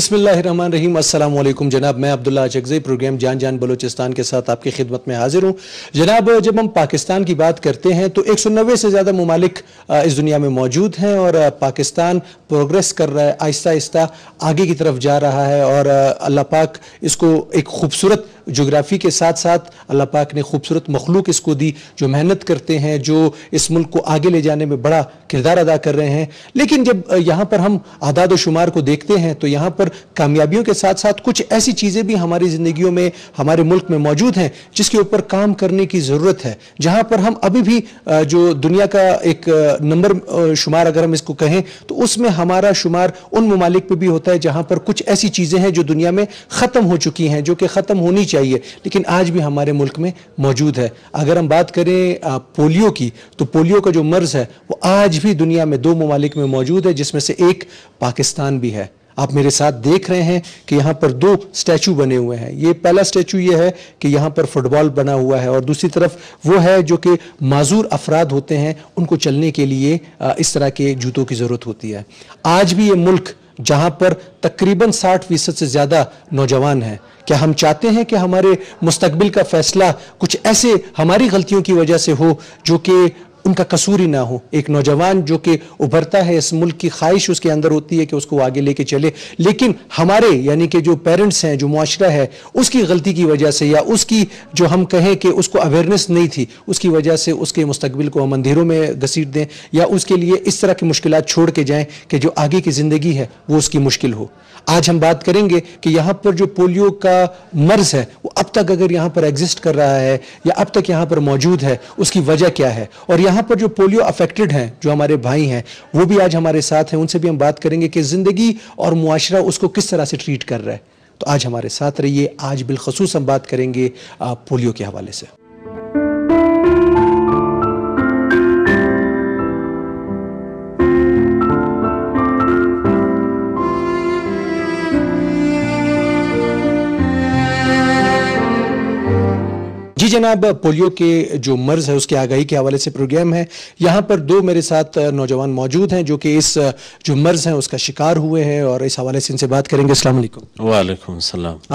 बिसमीम जनाब मैं अब्दुल्ला चकजई प्रोग्राम जान जान बलोचिस्तान के साथ आपकी खिदमत में हाजिर हूँ जनाब जब हम पाकिस्तान की बात करते हैं तो एक सौ नब्बे से ज़्यादा ममालिक इस दुनिया में मौजूद हैं और पाकिस्तान प्रोग्रेस कर रहा है आहिस्ता आहिस्ता आगे की तरफ जा रहा है और अल्लाह पाक इसको एक खूबसूरत जोग्राफ़ी के साथ साथ अल्लाह पाक ने खूबसूरत मखलूक इसको दी जो मेहनत करते हैं जो इस मुल्क को आगे ले जाने में बड़ा किरदार अदा कर रहे हैं लेकिन जब यहाँ पर हम आदाद शुमार को देखते हैं तो यहाँ पर कामयाबियों के साथ साथ कुछ ऐसी चीज़ें भी हमारी ज़िंदगियों में हमारे मुल्क में मौजूद हैं जिसके ऊपर काम करने की ज़रूरत है जहाँ पर हम अभी भी जो दुनिया का एक नंबर शुमार अगर हम इसको कहें तो उसमें हमारा शुमार उन ममालिक पर भी होता है जहाँ पर कुछ ऐसी चीज़ें हैं जो दुनिया में ख़त्म हो चुकी हैं जो कि ख़त्म होनी चाहिए लेकिन आज भी हमारे मुल्क में मौजूद है अगर हम बात करें पोलियो की तो पोलियो का जो मर्ज़ है वो आज भी दुनिया में दो ममालिक में मौजूद है जिसमें से एक पाकिस्तान भी है आप मेरे साथ देख रहे हैं कि यहाँ पर दो स्टैचू बने हुए हैं ये पहला स्टैचू ये है कि यहाँ पर फुटबॉल बना हुआ है और दूसरी तरफ वो है जो कि माजूर अफराद होते हैं उनको चलने के लिए इस तरह के जूतों की ज़रूरत होती है आज भी ये मुल्क जहाँ पर तकरीबन 60 फीसद से ज़्यादा नौजवान हैं क्या हम चाहते हैं कि हमारे मुस्तबिल का फैसला कुछ ऐसे हमारी गलतियों की वजह से हो जो कि उनका कसूर ही ना हो एक नौजवान जो कि उभरता है इस मुल्क की ख्वाहिश उसके अंदर होती है कि उसको आगे लेके चले लेकिन हमारे यानी कि जो पेरेंट्स हैं जो माशरा है उसकी गलती की वजह से या उसकी जो हम कहें कि उसको अवेयरनेस नहीं थी उसकी वजह से उसके मुस्तबिल को हम अंधेरों में घसीट दें या उसके लिए इस तरह की मुश्किल छोड़ के जाएँ कि जो आगे की ज़िंदगी है वो उसकी मुश्किल हो आज हम बात करेंगे कि यहाँ पर जो पोलियो का मर्ज़ है वो अब तक अगर यहाँ पर एग्जिस्ट कर रहा है या अब तक यहाँ पर मौजूद है उसकी वजह क्या है और यहाँ पर जो पोलियो अफेक्टेड हैं जो हमारे भाई हैं वो भी आज हमारे साथ हैं उनसे भी हम बात करेंगे कि ज़िंदगी और मुआरा उसको किस तरह से ट्रीट कर रहा है तो आज हमारे साथ रहिए आज बिलखसूस हम बात करेंगे पोलियो के हवाले से जनाब पोलियो के जो मर्ज है उसकी आगाही के हवाले से प्रोग्राम है यहाँ पर दो मेरे साथ नौजवान मौजूद हैं जो कि इस जो मर्ज है उसका शिकार हुए हैं और इस हवाले से इनसे बात करेंगे असला वालेकुम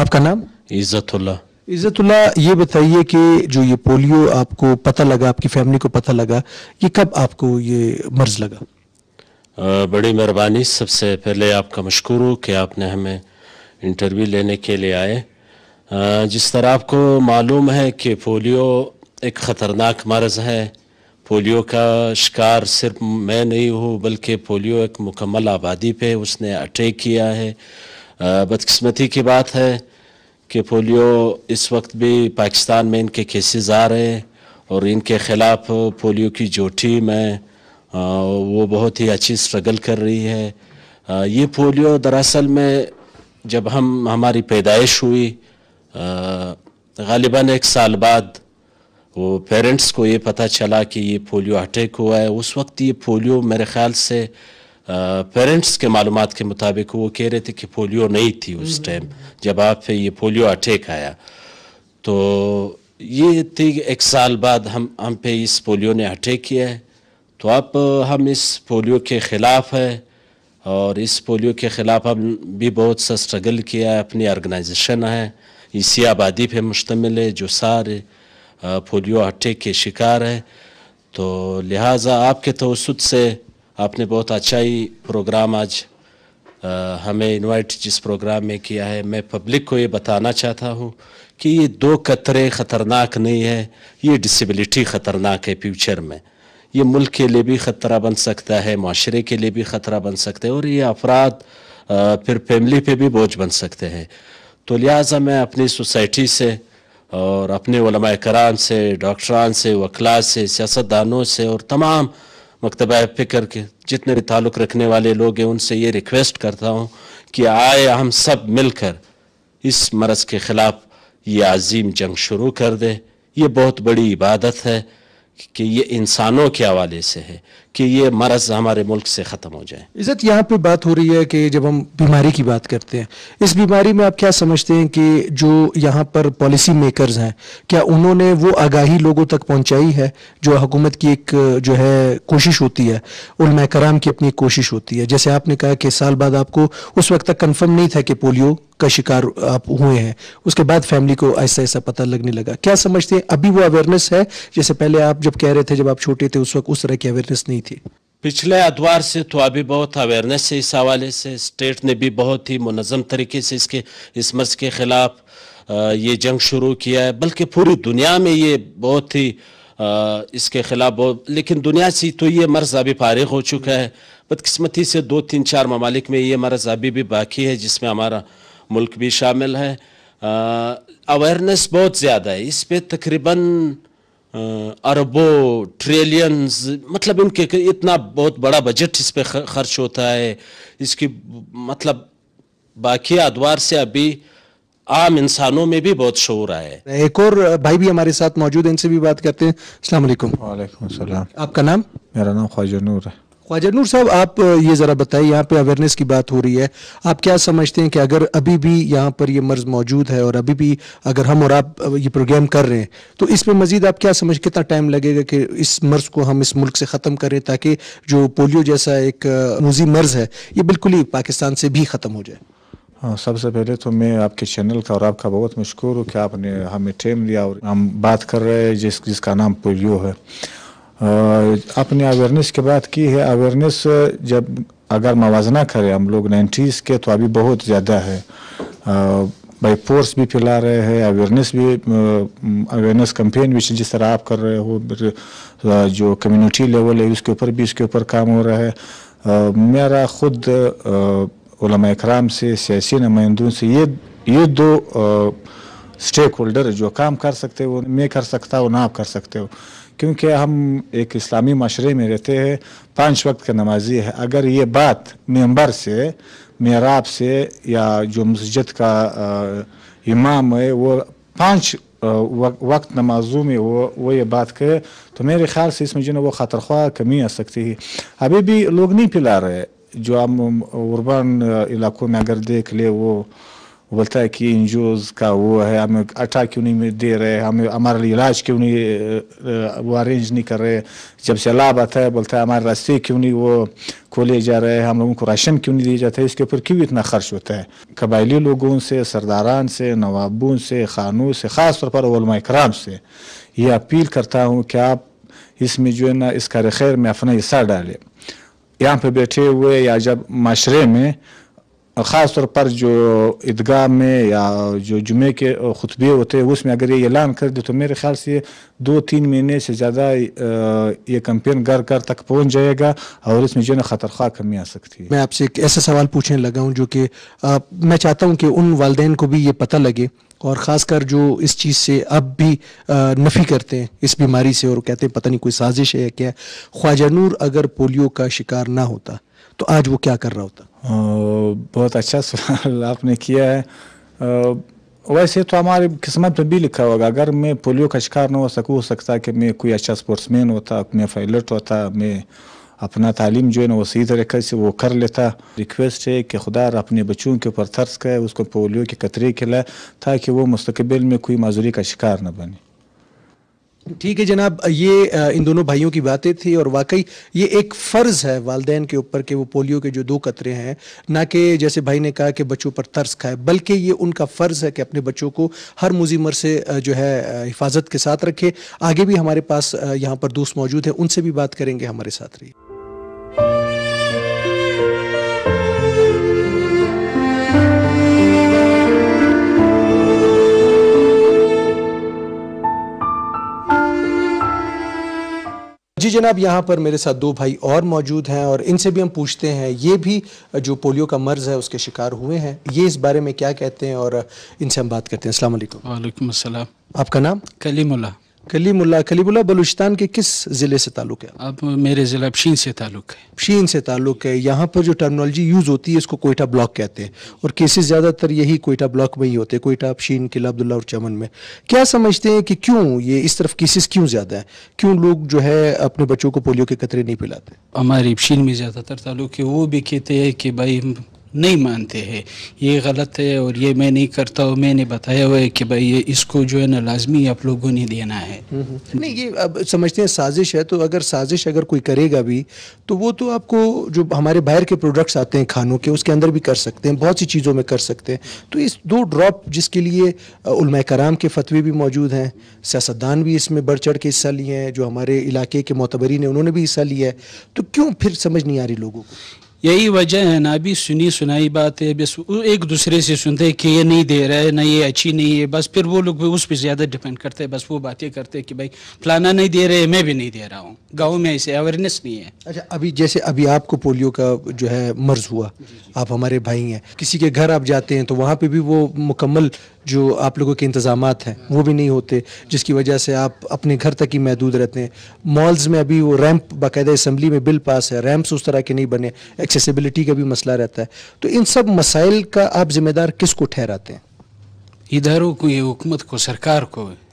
आपका नाम इज़्ज़तुल्लाह इज़्ज़तुल्ला ये बताइए कि जो ये पोलियो आपको पता लगा आपकी फैमिली को पता लगा ये कब आपको ये मर्ज़ लगा बड़ी मेहरबानी सबसे पहले आपका मशहूर हो कि आपने हमें इंटरव्यू लेने के लिए आए जिस तरह आपको मालूम है कि पोलियो एक ख़तरनाक मर्ज़ है पोलियो का शिकार सिर्फ मैं नहीं हूँ बल्कि पोलियो एक मुकम्मल आबादी पे उसने अटैक किया है बदकस्मती की बात है कि पोलियो इस वक्त भी पाकिस्तान में इनके केसेस आ रहे हैं और इनके ख़िलाफ़ पोलियो की जो टीम है वो बहुत ही अच्छी स्ट्रगल कर रही है ये पोलियो दरअसल में जब हम हमारी पैदाइश हुई गालिबा एक साल बाद वो पेरेंट्स को ये पता चला कि ये पोलियो अटैक हुआ है उस वक्त ये पोलियो मेरे ख्याल से पेरेंट्स के मालूम के मुताबिक वो कह रहे थे कि पोलियो नहीं थी उस टाइम हम्म, हम्म, हम्म। जब आप पे ये पोलियो अटैक आया तो ये थी एक साल बाद हम हम पे इस पोलियो ने अटैक किया है तो आप हम इस पोलियो के ख़िलाफ़ है और इस पोलियो के ख़िलाफ़ हम भी बहुत सा स्ट्रगल किया है अपनी ऑर्गेनाइजेशन है इसी आबादी पे मुश्तमिल है जो सारे पोलियो हटे के शिकार है तो लिहाजा आपके तवसत से आपने बहुत अच्छा ही प्रोग्राम आज हमें इनवाइट जिस प्रोग्राम में किया है मैं पब्लिक को ये बताना चाहता हूँ कि ये दो कतरे ख़तरनाक नहीं है ये डिसेबिलिटी ख़तरनाक है फ्यूचर में ये मुल्क के लिए भी ख़तरा बन सकता है माशरे के लिए भी ख़तरा बन सकता है और ये अफराद फिर फैमिली पे भी बोझ बन सकते हैं तो लिहाजा मैं अपनी सोसाइटी से और अपने कराम से डॉक्टरान से वकला से सियासतदानों से और तमाम मकतब फ़िक्र के जितने भी ताल्लुक़ रखने वाले लोग हैं उनसे ये रिक्वेस्ट करता हूँ कि आए हम सब मिलकर इस मरज़ के ख़िलाफ़ ये अजीम जंग शुरू कर दें ये बहुत बड़ी इबादत है कि ये इंसानों के हवाले से है कि ये मरज़ हमारे मुल्क से ख़त्म हो जाए इज़्ज़त यहाँ पे बात हो रही है कि जब हम बीमारी की बात करते हैं इस बीमारी में आप क्या समझते हैं कि जो यहाँ पर पॉलिसी मेकर्स हैं क्या उन्होंने वो आगाही लोगों तक पहुँचाई है जो हुकूमत की एक जो है कोशिश होती है उलमा कराम की अपनी कोशिश होती है जैसे आपने कहा कि साल बाद आपको उस वक्त तक कन्फर्म नहीं था कि पोलियो का शिकार आप हुए हैं उसके बाद फैमिली को ऐसा ऐसा पता लगने लगा क्या समझते हैं अभी वो अवेयरनेस है जैसे पहले आप जब कह रहे थे जब आप छोटे थे उस वक्त उस तरह की अवेयरनेस नहीं थी पिछले आधवार से तो अभी बहुत अवेयरनेस है इस हवाले से स्टेट ने भी बहुत ही मुनज़म तरीके से इसके इस मर्ज़ के ख़िलाफ़ ये जंग शुरू किया है बल्कि पूरी दुनिया में ये बहुत ही आ, इसके खिलाफ बहुत लेकिन दुनिया से तो ये मर्ज़ अभी फारिग हो चुका है बदकस्मती से दो तीन चार ममालिक में ये मर्ज़ अभी भी बाकी है जिसमें हमारा मुल्क भी शामिल है अवेयरनेस बहुत ज़्यादा है इस पर तकरीबन अरबों ट्रिलियंस मतलब इनके इतना बहुत बड़ा बजट इस पर खर्च होता है इसकी मतलब बाकी अदवार से अभी आम इंसानों में भी बहुत शोर आया है एक और भाई भी हमारे साथ मौजूद है इनसे भी बात करते हैं अस्सलाम वालेकुम आपका नाम मेरा नाम ख्वाजा नूर है ख्वाजा नूर साहब आप ये ज़रा बताइए यहाँ पे अवेयरनेस की बात हो रही है आप क्या समझते हैं कि अगर अभी भी यहाँ पर ये मर्ज़ मौजूद है और अभी भी अगर हम और आप ये प्रोग्राम कर रहे हैं तो इस पर मज़ीद आप क्या समझ कितना टाइम लगेगा कि इस मर्ज़ को हम इस मुल्क से ख़त्म करें ताकि जो पोलियो जैसा एक मूजी मर्ज़ है ये बिल्कुल ही पाकिस्तान से भी ख़त्म हो जाए हाँ सबसे पहले तो मैं आपके चैनल का और आपका बहुत मशहूर हूँ कि आपने हमें टाइम दिया और हम बात कर रहे हैं जिस जिसका नाम पोलियो है अपने अवेयरनेस की बात की है अवेयरनेस जब अगर मवाजना करें हम लोग नाइन्टीज़ के तो अभी बहुत ज़्यादा है बाई फोर्स भी फैला रहे हैं अवेयरनेस भी अवेयरनेस कम्पेन भी जिस तरह आप कर रहे हो जो कम्युनिटी लेवल है उसके ऊपर भी इसके ऊपर काम हो रहा है आ, मेरा खुद कराम से सियासी नुमाइंदों से ये ये दो स्टेक होल्डर जो काम कर सकते हो मैं कर सकता हूँ ना आप कर सकते हो क्योंकि हम एक इस्लामी माशरे में रहते हैं पांच वक्त का नमाजी है अगर ये बात मेंबर से मेराब से या जो मस्जिद का इमाम है वो पांच वक्त नमाजों में वो वो ये बात कहे तो मेरे ख्याल से इसमें जो ना वो खतर ख्वा कमी आ सकती है अभी भी लोग नहीं पिला रहे जो हम उर्बान इलाकों में अगर देख ले वो वो बोलता है कि एन का वो है हमें अटा क्यों नहीं दे रहे हमें हमारे लिए इलाज क्यों नहीं वो अरेंज नहीं कर रहे जब से लाभ आता है बोलता है हमारे रास्ते क्यों नहीं वो खोले जा रहे हैं हम लोगों को राशन क्यों नहीं दिया जाता है इसके ऊपर क्यों इतना खर्च होता है कबायली लोगों से सरदारान से नवाबों से खानों से ख़ास तौर पर कराम से ये अपील करता हूँ कि आप इसमें जो है ना इस कार खैर में अपना हिस्सा डालें यहाँ पर बैठे हुए या जब माशरे में ख़ास तौर पर जो ईदगाह में या जो जुमे के खुतबे होते हैं उसमें अगर ये ऐलान कर दे तो मेरे ख्याल से दो तीन महीने से ज़्यादा ये कंपेन घर घर तक पहुंच जाएगा और इसमें जो है ना खतरखा कमी आ सकती है मैं आपसे एक ऐसा सवाल पूछने लगा हूँ जो कि मैं चाहता हूँ कि उन वालदेन को भी ये पता लगे और ख़ासकर जो इस चीज़ से अब भी नफ़ी करते हैं इस बीमारी से और कहते हैं पता नहीं कोई साजिश है या क्या ख्वाजा नूर अगर पोलियो का शिकार ना होता तो आज वो क्या कर रहा होता बहुत अच्छा सवाल आपने किया है वैसे तो हमारी किस्मत में भी लिखा होगा अगर मैं पोलियो का शिकार ना हो सकूँ हो सकता कि मैं कोई अच्छा स्पोर्ट्समैन होता मैं पायलट होता मैं अपना तालीम जो है ना वो सही तरीके से वो कर लेता रिक्वेस्ट है कि खुदा अपने बच्चों के ऊपर थर्स करे उसको पोलियो के कतरे खिलाए ताकि वो मुस्तबिल में कोई माजूरी का शिकार न बने ठीक है जनाब ये इन दोनों भाइयों की बातें थी और वाकई ये एक फ़र्ज़ है वालदेन के ऊपर कि वो पोलियो के जो दो कतरे हैं ना कि जैसे भाई ने कहा कि बच्चों पर तर्स खाए बल्कि ये उनका फ़र्ज़ है कि अपने बच्चों को हर मुजीमर से जो है हिफाजत के साथ रखे आगे भी हमारे पास यहाँ पर दोस्त मौजूद है उनसे भी बात करेंगे हमारे साथ रही जी जनाब यहाँ पर मेरे साथ दो भाई और मौजूद हैं और इनसे भी हम पूछते हैं ये भी जो पोलियो का मर्ज़ है उसके शिकार हुए हैं ये इस बारे में क्या कहते हैं और इनसे हम बात करते हैं असल वालेकुम आपका नाम कलीमुल्ला कलीमुल्ला कलीमुल्ला बलूचिस्तान के किस ज़िले से ताल्लुक़ है अब मेरे ज़िला पशीन से ताल्लुक़ है पशीन से ताल्लुक़ है यहाँ पर जो टर्मिनोलॉजी यूज़ होती है इसको कोयटा ब्लॉक कहते हैं और केसेस ज़्यादातर यही कोयटा ब्लॉक में ही होते हैं कोयटा पशीन किला अब्दुल्ला और चमन में क्या समझते हैं कि क्यों ये इस तरफ केसेस क्यों ज़्यादा हैं क्यों लोग जो है अपने बच्चों को पोलियो के कतरे नहीं पिलाते हमारे पशीन में ज़्यादातर ताल्लुक़ है वो भी कहते हैं कि भाई नहीं मानते हैं ये गलत है और ये मैं नहीं करता हूँ मैंने बताया हुआ है कि भाई ये इसको जो है ना लाजमी आप लोगों ने देना है हम्म, हम्म। नहीं ये अब समझते हैं साजिश है तो अगर साजिश अगर कोई करेगा भी तो वो तो आपको जो हमारे बाहर के प्रोडक्ट्स आते हैं खानों के उसके अंदर भी कर सकते हैं बहुत सी चीज़ों में कर सकते हैं तो इस दो ड्रॉप जिसके लिए उलमा कराम के फतवे भी मौजूद हैं सियासतदान भी इसमें बढ़ चढ़ के हिस्सा लिए हैं जो हमारे इलाके के मोतबरीन हैं उन्होंने भी हिस्सा लिया है तो क्यों फिर समझ नहीं आ रही लोगों को यही वजह है ना अभी सुनी सुनाई बात है बस एक दूसरे से सुनते कि ये नहीं दे रहा है ना ये अच्छी नहीं है बस फिर वो लोग भी उस पर ज़्यादा डिपेंड करते हैं बस वो बातें करते हैं कि भाई फलाना नहीं दे रहे मैं भी नहीं दे रहा हूँ गाँव में ऐसे अवेयरनेस नहीं है अच्छा अभी जैसे अभी आपको पोलियो का जो है मर्ज हुआ आप हमारे भाई हैं किसी के घर आप जाते हैं तो वहाँ पर भी वो मुकम्मल जो आप लोगों के इंतजाम हैं वो भी नहीं होते जिसकी वजह से आप अपने घर तक ही महदूद रहते हैं मॉल्स में अभी वो रैंप बाकायदा असम्बली में बिल पास है रैंप्स उस तरह के नहीं बने एक्सेसिबिलिटी का भी मसला रहता है तो इन सब मसाइल का आप जिम्मेदार किसको ठहराते हैं इधरों को ये हुकूमत को सरकार को है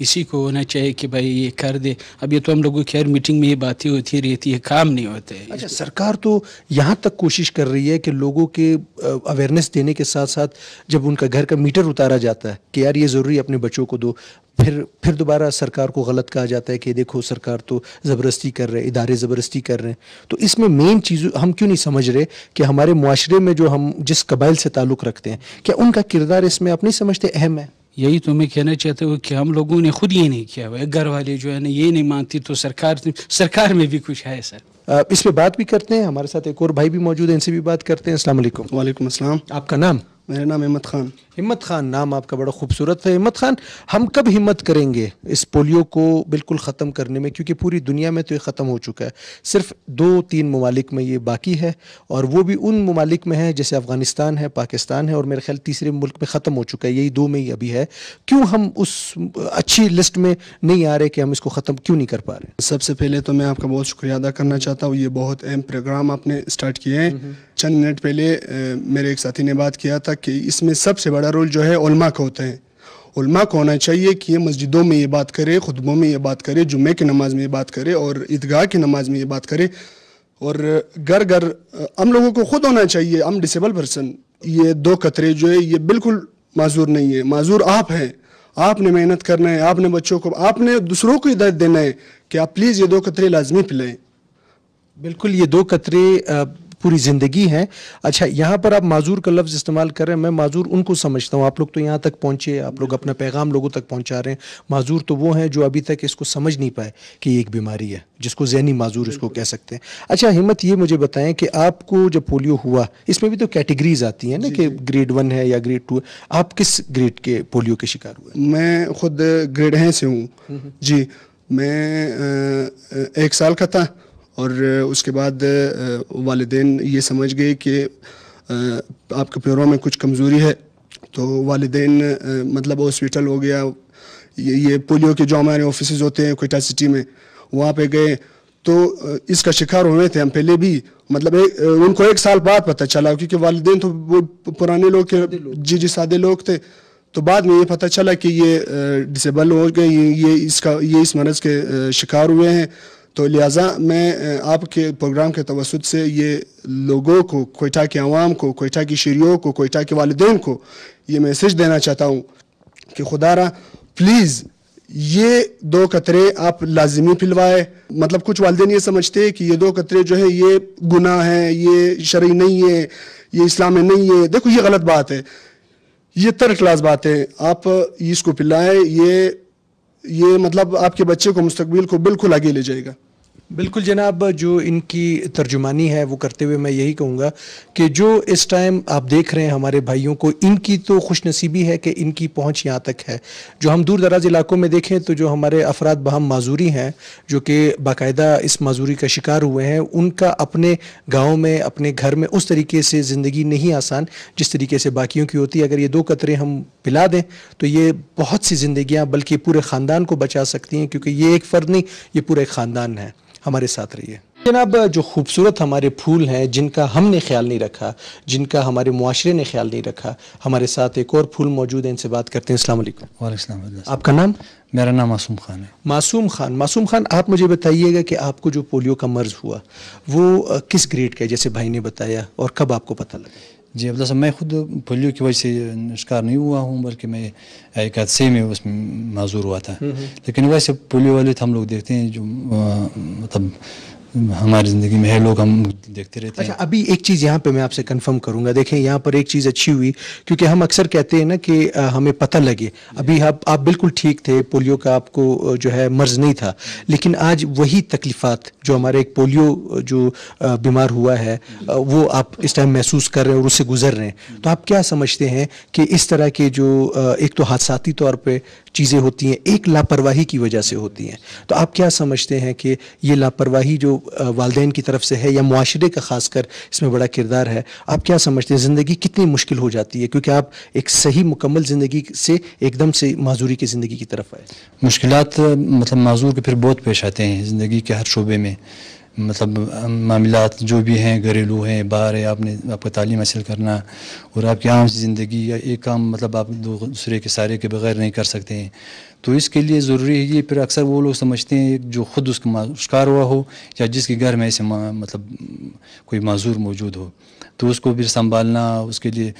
इसी को होना चाहिए कि भाई ये कर दे अब ये तो हम लोगों की हर मीटिंग में ये बातें होती रहती है काम नहीं होते अच्छा सरकार तो यहाँ तक कोशिश कर रही है कि लोगों के अवेयरनेस देने के साथ साथ जब उनका घर का मीटर उतारा जाता है कि यार ये ज़रूरी अपने बच्चों को दो फिर फिर दोबारा सरकार को गलत कहा जाता है कि देखो सरकार तो ज़बरदस्ती कर रहे इदारे ज़बरदस्ती कर रहे हैं तो इसमें मेन चीज़ हम क्यों नहीं समझ रहे कि हमारे माशरे में जो हम जिस कबाइल से ताल्लुक़ रखते हैं क्या उनका किरदार इसमें आप नहीं समझते अहम है यही तो मैं कहना चाहता हूँ कि हम लोगों ने खुद ये नहीं किया हुआ घर वाले जो है ना ये नहीं मानती तो सरकार सरकार में भी कुछ है सर इस पर बात भी करते हैं हमारे साथ एक और भाई भी मौजूद है इनसे भी बात करते हैं असल वालेकुम वालेकुम आपका नाम मेरा नाम हिम्मत खान हिम्मत खान नाम आपका बड़ा खूबसूरत है हिम्मत खान हम कब हिम्मत करेंगे इस पोलियो को बिल्कुल ख़त्म करने में क्योंकि पूरी दुनिया में तो ये ख़त्म हो चुका है सिर्फ दो तीन ममालिक में ये बाकी है और वो भी उन ममालिक में है जैसे अफ़गानिस्तान है पाकिस्तान है और मेरे ख्याल तीसरे मुल्क में ख़त्म हो चुका है यही दो में ही अभी है क्यों हम उस अच्छी लिस्ट में नहीं आ रहे कि हम इसको ख़त्म क्यों नहीं कर पा रहे सबसे पहले तो मैं आपका बहुत शुक्रिया अदा करना चाहता हूँ ये बहुत अहम प्रोग्राम आपने स्टार्ट किए हैं हम्म, हम्म। चंद मिनट पहले मेरे एक साथी ने बात किया था कि इसमें सबसे बड़ा रोल जो है उलमा का होता है उलमा को होना चाहिए कि ये मस्जिदों में ये बात करे खुतबों में ये बात करे जुमे की नमाज में ये बात करे और ईदगाह की नमाज में ये बात करे और घर घर हम लोगों को खुद होना चाहिए हम डिसेबल पर्सन ये दो कतरे जो है ये बिल्कुल माजूर नहीं है माजूर आप हैं आपने मेहनत करना है आपने बच्चों को आपने दूसरों को हिदायत देना है कि आप प्लीज़ ये दो कतरे लाजमी पिलाएं बिल्कुल ये दो कतरे पूरी ज़िंदगी है अच्छा यहाँ पर आप माजूर का लफ्ज़ इस्तेमाल कर रहे हैं मैं माजूर उनको समझता हूँ आप लोग तो यहाँ तक पहुँचे आप लोग अपना पैगाम लोगों तक पहुँचा रहे हैं माजूर तो वो हैं जो अभी तक इसको समझ नहीं पाए कि एक बीमारी है जिसको जहनी माजूर इसको कह सकते हैं अच्छा हिम्मत ये मुझे बताएं कि आपको जब पोलियो हुआ इसमें भी तो कैटेगरीज आती हैं ना कि ग्रेड वन है या ग्रेड टू आप किस ग्रेड के पोलियो के शिकार हुए मैं खुद ग्रेड हैं से हूँ हम्म, हम्म। जी मैं एक साल का था और उसके बाद वालदेन ये समझ गए कि आपके पैरों में कुछ कमज़ोरी है तो वालदेन मतलब हॉस्पिटल हो गया ये, ये पोलियो के जो हमारे ऑफिस होते हैं कोयटा सिटी में वहाँ पे गए तो इसका शिकार हुए थे हम पहले भी मतलब एक उनको एक साल बाद पता चला क्योंकि वालदेन तो वो पुराने लोग के जी जी सादे लोग थे तो बाद में ये पता चला कि ये डिसेबल हो गए ये इसका ये इस मरज़ के शिकार हुए हैं तो लिहाजा मैं आपके प्रोग्राम के तवसत से ये लोगों को कोयटा के आवाम को कोयटा की शेरियों को कोयटा के वालदेन को ये मैसेज देना चाहता हूँ कि खुदा रहा प्लीज़ ये दो कतरे आप लाजमी पिलवाए मतलब कुछ वालदेन ये समझते हैं कि ये दो कतरे जो है ये गुनाह है ये शर् नहीं है ये इस्लाम में नहीं है देखो ये गलत बात है ये क्लास बात है आप इसको पिलाएं ये ये मतलब आपके बच्चे को मुस्तबिल को बिल्कुल आगे ले जाएगा बिल्कुल जनाब जो इनकी तर्जुमानी है वो करते हुए मैं यही कहूँगा कि जो इस टाइम आप देख रहे हैं हमारे भाइयों को इनकी तो खुश नसीबी है कि इनकी पहुँच यहाँ तक है जो हम दूर दराज इलाकों में देखें तो जो हमारे अफराद बहम माजूरी हैं जो कि बाकायदा इस माजूरी का शिकार हुए हैं उनका अपने गाँव में अपने घर में उस तरीके से ज़िंदगी नहीं आसान जिस तरीके से बाकियों की होती है अगर ये दो कतरे हम पिला दें तो ये बहुत सी ज़िंदियाँ बल्कि पूरे ख़ानदान को बचा सकती हैं क्योंकि ये एक फ़र्द नहीं ये पूरे ख़ानदान है हमारे साथ रहिए जनाब जो खूबसूरत हमारे फूल हैं जिनका हमने ख्याल नहीं रखा जिनका हमारे माशरे ने ख्याल नहीं रखा हमारे साथ एक और फूल मौजूद है इनसे बात करते हैं अस्सलाम आपका नाम मेरा नाम मासूम खान है मासूम खान मासूम खान आप मुझे बताइएगा कि आपको जो पोलियो का मर्ज़ हुआ वो किस ग्रेड का है जैसे भाई ने बताया और कब आपको पता लगा जी अब दरअसल मैं खुद पोलियो की वजह से शिकार नहीं हुआ हूँ बल्कि मैं एक हादसे में उसमें माजूर हुआ था लेकिन वैसे पोलियो वाले तो हम लोग देखते हैं जो मतलब हमारी ज़िंदगी में है लोग हम देखते रहते अच्छा, हैं अभी एक चीज़ यहाँ पे मैं आपसे कंफर्म करूंगा देखें यहाँ पर एक चीज़ अच्छी हुई क्योंकि हम अक्सर कहते हैं ना कि हमें पता लगे अभी आप आप बिल्कुल ठीक थे पोलियो का आपको जो है मर्ज नहीं था लेकिन आज वही तकलीफ़ात जो हमारे एक पोलियो जो बीमार हुआ है वो आप इस टाइम महसूस कर रहे हैं और उससे गुजर रहे हैं तो आप क्या समझते हैं कि इस तरह के जो एक तो हादसाती तौर पर चीज़ें होती हैं एक लापरवाही की वजह से होती हैं तो आप क्या समझते हैं कि ये लापरवाही जो वालदे की तरफ से है या माशरे का खासकर इसमें बड़ा किरदार है आप क्या समझते हैं ज़िंदगी कितनी मुश्किल हो जाती है क्योंकि आप एक सही मुकम्मल ज़िंदगी से एकदम से माजूरी की ज़िंदगी की तरफ आए मुश्किल मतलब माजूर के फिर बहुत पेश आते हैं ज़िंदगी के हर शोबे में मतलब मामला जो भी हैं घरेलू हैं बाहर है आपने आपका तालीम हासिल करना और आपकी आम ज़िंदगी या एक काम मतलब आप दूसरे के सारे के बगैर नहीं कर सकते हैं तो इसके लिए ज़रूरी है ये फिर अक्सर वो लोग समझते हैं जो ख़ुद उसका शिकार हुआ हो या जिसके घर में ऐसे मतलब कोई माजूर मौजूद हो तो उसको फिर संभालना उसके लिए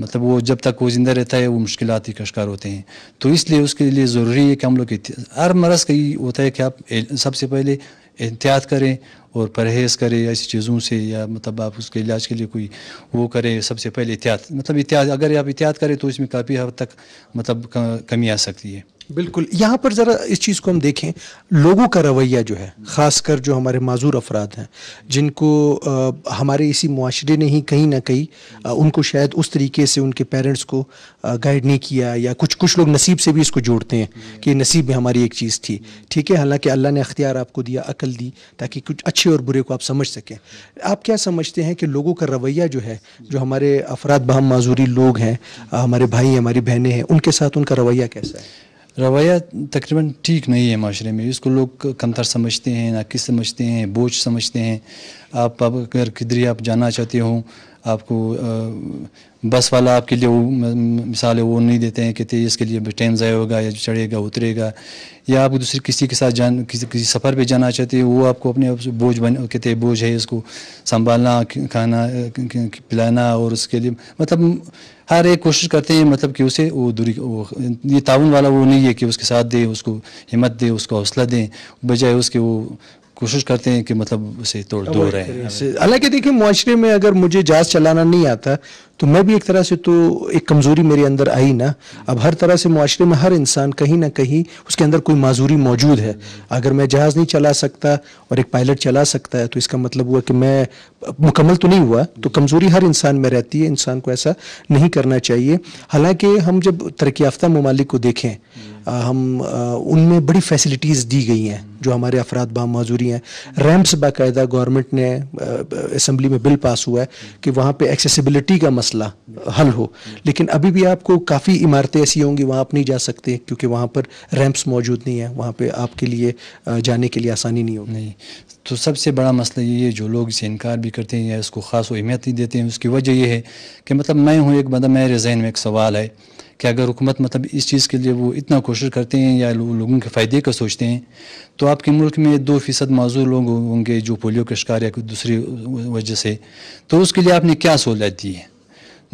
मतलब वो जब तक वो ज़िंदा रहता है वो मुश्किल ही कशकार होते हैं तो इसलिए उसके लिए ज़रूरी है कि हम लोग हर मरज़ का ये होता है कि आप सबसे पहले एहतियात करें और परहेज़ करें ऐसी चीज़ों से या मतलब आप उसके इलाज के लिए कोई वो करें सबसे पहले एहतियात मतलब एहतियात अगर आप एहतियात करें तो इसमें काफ़ी हद तक मतलब कमी आ सकती है बिल्कुल यहाँ पर ज़रा इस चीज़ को हम देखें लोगों का रवैया जो है ख़ासकर जो हमारे माजूर अफराद हैं जिनको आ, हमारे इसी माशरे ने ही कहीं ना कहीं उनको शायद उस तरीके से उनके पेरेंट्स को गाइड नहीं किया या कुछ कुछ लोग नसीब से भी इसको जोड़ते हैं कि नसीब में हमारी एक चीज़ थी ठीक है हालांकि अल्लाह ने अख्तियार आपको दिया अकल दी ताकि कुछ अच्छे और बुरे को आप समझ सकें आप क्या समझते हैं कि लोगों का रवैया जो है जो हमारे अफराद बहम माजूरी लोग हैं हमारे भाई हमारी बहनें हैं उनके साथ उनका रवैया कैसा है रवैया तकरीबन ठीक नहीं है माशरे में इसको लोग कमतर समझते हैं नाकिस समझते हैं बोझ समझते हैं आप अब अगर किधरी आप जाना चाहते हो आपको बस वाला आपके लिए वो मिसाल है वो नहीं देते हैं कहते इसके लिए टाइम ज़ाय होगा या चढ़ेगा उतरेगा या आप दूसरे किसी के साथ जान किसी किसी सफ़र पे जाना चाहते हैं वो आपको अपने आप बोझ बन कहते हैं बोझ है इसको संभालना खाना पिलाना और उसके लिए मतलब हर एक कोशिश करते हैं मतलब कि उसे वो दूरी वो ये ताउन वाला वो नहीं है कि उसके साथ दें उसको हिम्मत दें उसको हौसला दें बजाय उसके वो कोशिश करते हैं कि मतलब उसे तोड़ दो रहे हालांकि देखिए मुआरे में अगर मुझे जहाज चलाना नहीं आता तो मैं भी एक तरह से तो एक कमज़ोरी मेरे अंदर आई ना अब हर तरह से मुआरे में हर इंसान कहीं ना कहीं उसके अंदर कोई माजूरी मौजूद है अगर मैं जहाज़ नहीं चला सकता और एक पायलट चला सकता है तो इसका मतलब हुआ कि मैं मुकम्मल तो नहीं हुआ तो कमज़ोरी हर इंसान में रहती है इंसान को ऐसा नहीं करना चाहिए हालांकि हम जब तरक्याफ्ता ममालिक को देखें हम उनमें बड़ी फैसिलिटीज़ दी गई हैं जो हमारे अफराद बहा मजूरी हैं रैम्प्स बाकायदा गवर्नमेंट ने असम्बली में बिल पास हुआ है कि वहाँ पे एक्सेसिबिलिटी का मसला हल हो लेकिन अभी भी आपको काफ़ी इमारतें ऐसी होंगी वहाँ आप नहीं जा सकते क्योंकि वहाँ पर रैम्प्स मौजूद नहीं है वहाँ पर आपके लिए जाने के लिए आसानी नहीं होगी नहीं तो सबसे बड़ा मसला ये है जो लोग इसे इनकार भी करते हैं या इसको खास अहमियत नहीं देते हैं उसकी वजह यह है कि मतलब मैं हूँ एक मतलब मेरे जहन में एक सवाल है कि अगर हुकूमत मतलब इस चीज़ के लिए वो इतना कोशिश करते हैं या लो, लोगों के फ़ायदे का सोचते हैं तो आपके मुल्क में दो फ़ीसद मजदूर लोग होंगे जो पोलियो के शिकार या दूसरी वजह से तो उसके लिए आपने क्या सहूलत दी है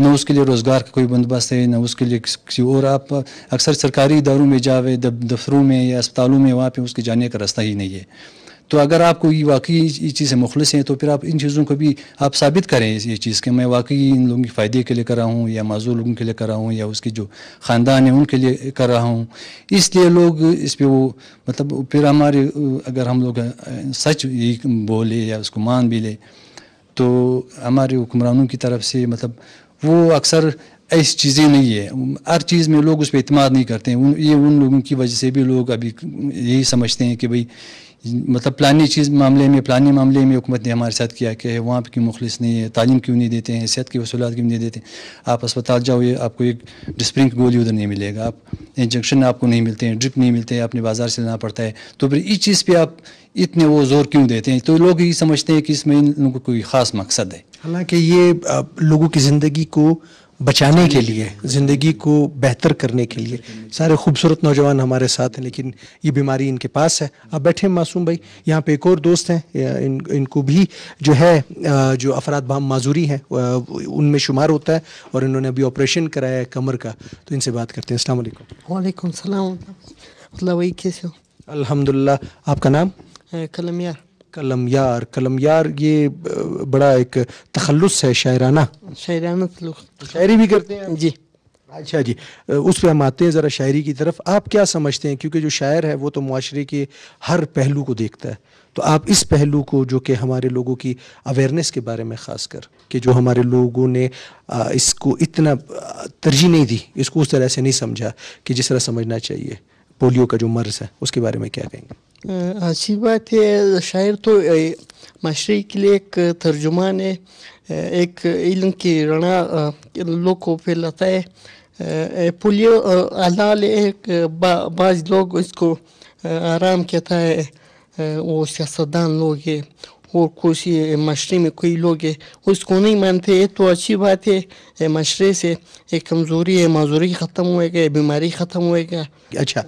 न उसके लिए रोज़गार का कोई बंदोबस्त है ना उसके लिए किसी और आप अक्सर सरकारी इदारों में जावे दफ्तरों में या अस्पतालों में वहाँ पर उसके जाने का रास्ता ही नहीं है तो अगर आप कोई वाकई ये चीज़ें मुखलस हैं तो फिर आप इन चीज़ों को भी आप साबित करें ये चीज़ के मैं वाकई इन लोगों के फ़ायदे के लिए कर रहा हूँ या मज़ूर लोगों के लिए कर रहा हूँ या उसके जो ख़ानदान है उनके लिए कर रहा हूँ इसलिए लोग इस पर वो मतलब फिर हमारे अगर हम लोग सच ये बोले या उसको मान भी ले तो हमारे हुक्मरानों की तरफ से मतलब वो अक्सर ऐसी चीज़ें नहीं है हर चीज़ में लोग उस पर इतमाद नहीं करते हैं उन ये उन लोगों की वजह से भी लोग अभी यही समझते हैं कि भाई मतलब प्लानी चीज़ मामले में प्लानी मामले में हुकूमत ने हमारे साथ किया कि है वहाँ पर क्यों मुखलिस नहीं है तालीम क्यों नहीं देते हैं सेहत की वसूलत क्यों नहीं देते आप अस्पताल जाओ ये आपको एक डिस्प्रिंग गोली उधर नहीं मिलेगा आप इंजेक्शन आपको नहीं मिलते हैं ड्रिप नहीं मिलते हैं आपने बाज़ार से लेना पड़ता है तो फिर इस चीज़ पर आप इतने वो जोर क्यों देते हैं तो लोग ये समझते हैं कि इसमें इन लोगों को कोई ख़ास मकसद है हालांकि ये लोगों की ज़िंदगी को बचाने के लिए ज़िंदगी को बेहतर करने के लिए सारे खूबसूरत नौजवान हमारे साथ हैं लेकिन ये बीमारी इनके पास है आप बैठे मासूम भाई यहाँ पे एक और दोस्त हैं इन इनको भी जो है जो अफराद बाम माजूरी हैं उनमें शुमार होता है और इन्होंने अभी ऑपरेशन कराया है कमर का तो इनसे बात करते हैं अस्सलाम वालेकुम वालेकुम सलाम मतलब कैसे हो अलहमदिल्ला आपका नाम कलम यार कलमयार कलमयार ये बड़ा एक तखलस है शायराना शायराना शायरी भी करते हैं जी अच्छा जी उस पर हम आते हैं ज़रा शायरी की तरफ आप क्या समझते हैं क्योंकि जो शायर है वो तो माशरे के हर पहलू को देखता है तो आप इस पहलू को जो कि हमारे लोगों की अवेयरनेस के बारे में ख़ास कर कि जो हमारे लोगों ने इसको इतना तरजीह नहीं दी इसको उस तरह से नहीं समझा कि जिस तरह समझना चाहिए पोलियो का जो मर्ज है उसके बारे में क्या कहेंगे अच्छी बात है शायर तो मशरे के लिए एक तर्जुमान है एक इलम की रणा लोग को फैलाता है पोलियो अलाल एक बाज लोग इसको आराम कहता है वो सियासतदान लोग है और कुछ माशरे में कोई लोग है उसको नहीं मानते ये तो अच्छी बात है माशरे से एक कमज़ोरी है माजूरी ख़त्म होएगा बीमारी ख़त्म होएगा अच्छा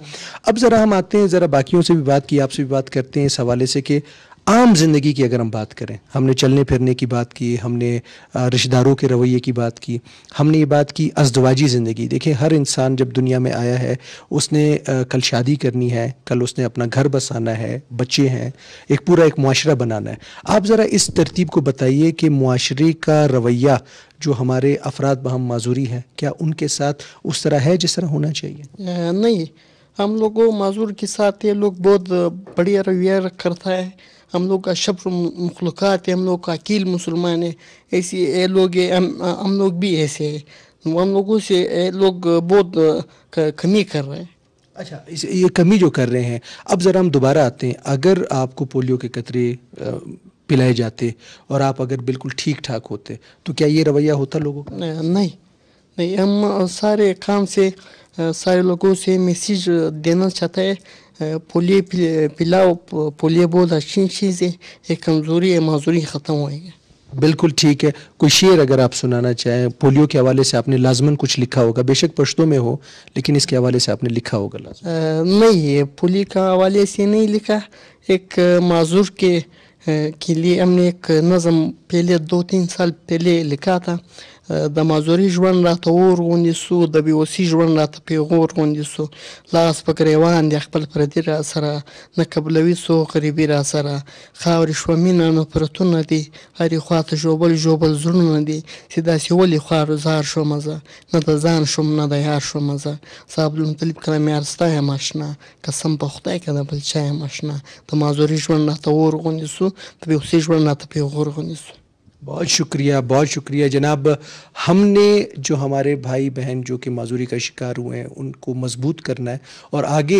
अब ज़रा हम आते हैं ज़रा बाकियों से भी बात की आपसे भी बात करते हैं इस हवाले से कि आम ज़िंदगी की अगर हम बात करें हमने चलने फिरने की बात की हमने रिश्तेदारों के रवैये की बात की हमने ये बात की अजदवाजी ज़िंदगी देखिए हर इंसान जब दुनिया में आया है उसने कल शादी करनी है कल उसने अपना घर बसाना है बच्चे हैं एक पूरा एक माशरा बनाना है आप ज़रा इस तरतीब को बताइए कि माशरे का रवैया जो हमारे अफराद बहम माजूरी हैं क्या उनके साथ उस तरह है जिस तरह होना चाहिए नहीं हम लोगों माजूर के साथ ये लोग बहुत बढ़िया रवैया करता है हम लोग का शब्र मखलूक़ है हम लोग का अकील मुसलमान है ऐसे ये लोग है हम हम लोग भी ऐसे है हम लोगों से ए लोग बहुत कमी कर रहे हैं अच्छा इस ये कमी जो कर रहे हैं अब ज़रा हम दोबारा आते हैं अगर आपको पोलियो के कतरे पिलाए जाते और आप अगर बिल्कुल ठीक ठाक होते तो क्या ये रवैया होता लोगों का नहीं नहीं हम सारे काम से सारे लोगों से मैसेज देना चाहते हैं पोलियो पिलाओ पोलियो बोल अच्छी से ये कमज़ोरी है माजूरी ख़त्म होएगी बिल्कुल ठीक है कोई शेर अगर आप सुनाना चाहें पोलियो के हवाले से आपने लाजमन कुछ लिखा होगा बेशक पश्तों में हो लेकिन इसके हवाले से आपने लिखा होगा लाजमन नहीं ये पोलियो के हवाले से नहीं लिखा एक माजूर के के लिए हमने एक नज़म पहले दो तीन साल पहले लिखा था د مازوري ژوند راته اور غوندې سو د بیوسي ژوند راته پیغور غوندې سو لاس په ګریوان دی خپل پردي را سره نه قبلوي سو غریبي را سره خاورې شوه مینه نفرتونه دي هرې خواته ژوبل ژوبل زړونه دي چې داسې ولې خوارزار شوم زه نه د ځان شوم نه د یار شوم زه زه عبدالمطلب کلام یار ستا یم اشنا قسم په خدای که د بل چا یم اشنا د مازوري ژوند راته اور غوندې سو د بیوسي ژوند راته پیغور غوندې سو बहुत शुक्रिया बहुत शुक्रिया जनाब हमने जो हमारे भाई बहन जो कि माजूरी का शिकार हुए हैं उनको मजबूत करना है और आगे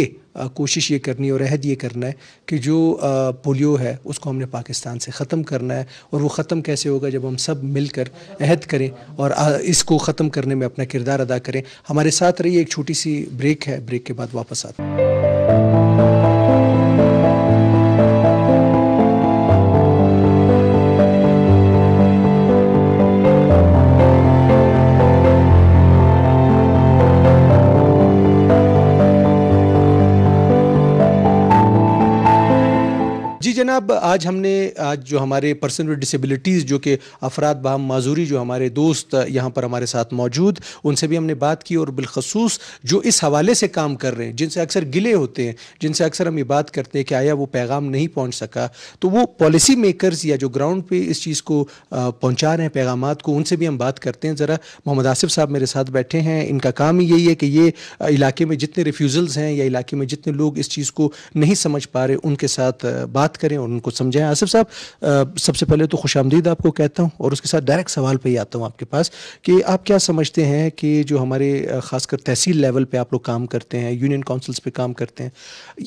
कोशिश ये करनी और अहद ये करना है कि जो पोलियो है उसको हमने पाकिस्तान से ख़त्म करना है और वो ख़त्म कैसे होगा जब हम सब मिलकर अहद करें और इसको ख़त्म करने में अपना किरदार अदा करें हमारे साथ रहिए एक छोटी सी ब्रेक है ब्रेक के बाद वापस आते हैं जनाब आज हमने आज जो हमारे पर्सन विद डिसेबिलिटीज़ जो कि अफराद बहम माजूरी जो हमारे दोस्त यहाँ पर हमारे साथ मौजूद उनसे भी हमने बात की और बिलखसूस जो इस हवाले से काम कर रहे हैं जिनसे अक्सर गिले होते हैं जिनसे अक्सर हम ये बात करते हैं कि आया वो पैगाम नहीं पहुँच सका तो वो पॉलिसी मेकरस या जो ग्राउंड पे इस चीज़ को पहुँचा रहे हैं पैगाम को उनसे भी हम बात करते हैं ज़रा मोहम्मद आसिफ साहब मेरे साथ बैठे हैं इनका काम ही यही है कि ये इलाके में जितने रिफ्यूज़ल्स हैं या इलाके में जितने लोग इस चीज़ को नहीं समझ पा रहे उनके साथ बात कर करें और उनको समझाएं आसिफ साहब सबसे पहले तो खुश आमदीद आपको कहता हूँ और उसके साथ डायरेक्ट सवाल पर ही आता हूँ आपके पास कि आप क्या समझते हैं कि जो हमारे खासकर तहसील लेवल पर आप लोग काम करते हैं यूनियन काउंसिल्स पर काम करते हैं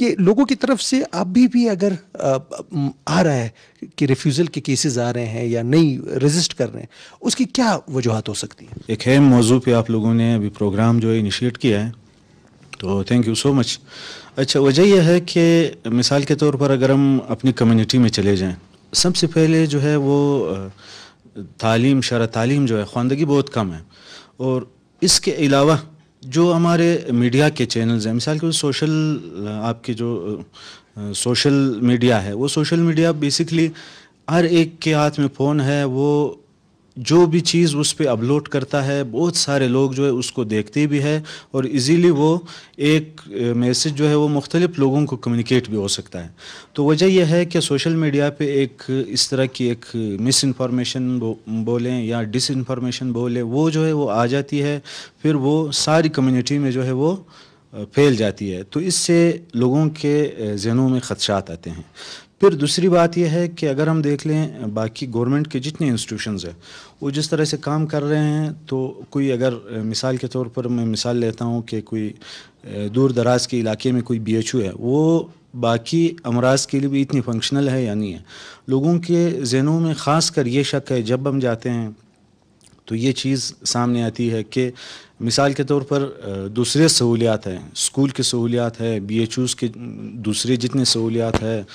ये लोगों की तरफ से अभी भी अगर आ रहा है कि रिफ्यूज़ल के केसेज आ रहे हैं या नहीं रजिस्ट कर रहे हैं उसकी क्या वजूहत हो सकती है एक अहम मौजू पर आप लोगों ने अभी प्रोग्राम जो है इनिशिएट किया है तो थैंक यू सो मच अच्छा वजह यह है कि मिसाल के तौर पर अगर हम अपनी कम्युनिटी में चले जाएं सबसे पहले जो है वो तालीम शर तालीम जो है ख्वानदगी बहुत कम है और इसके अलावा जो हमारे मीडिया के चैनल्स हैं मिसाल के तौर सोशल आपके जो सोशल मीडिया है वो सोशल मीडिया बेसिकली हर एक के हाथ में फ़ोन है वो जो भी चीज़ उस पर अपलोड करता है बहुत सारे लोग जो है उसको देखते भी है और इजीली वो एक मैसेज जो है वो मुख्तलिफ लोगों को कम्युनिकेट भी हो सकता है तो वजह यह है कि सोशल मीडिया पे एक इस तरह की एक मिस इन्फॉर्मेशन बोलें या डिस इन्फॉर्मेशन बोलें वो जो है वो आ जाती है फिर वो सारी कम्यूनिटी में जो है वो फैल जाती है तो इससे लोगों के जहनों में ख़दशात आते हैं फिर दूसरी बात यह है कि अगर हम देख लें बाकी गवर्नमेंट के जितने इंस्टीट्यूशंस हैं वो जिस तरह से काम कर रहे हैं तो कोई अगर मिसाल के तौर पर मैं मिसाल लेता हूँ कि कोई दूर दराज के इलाके में कोई बी एच यू है वो बाकी अमराज के लिए भी इतनी फंक्शनल है या नहीं है लोगों के जहनों में ख़ास कर ये शक है जब हम जाते हैं तो ये चीज़ सामने आती है कि मिसाल के तौर पर दूसरे सहूलियात हैं स्कूल की सहूलियात है बी एच के दूसरे जितने सहूलियात है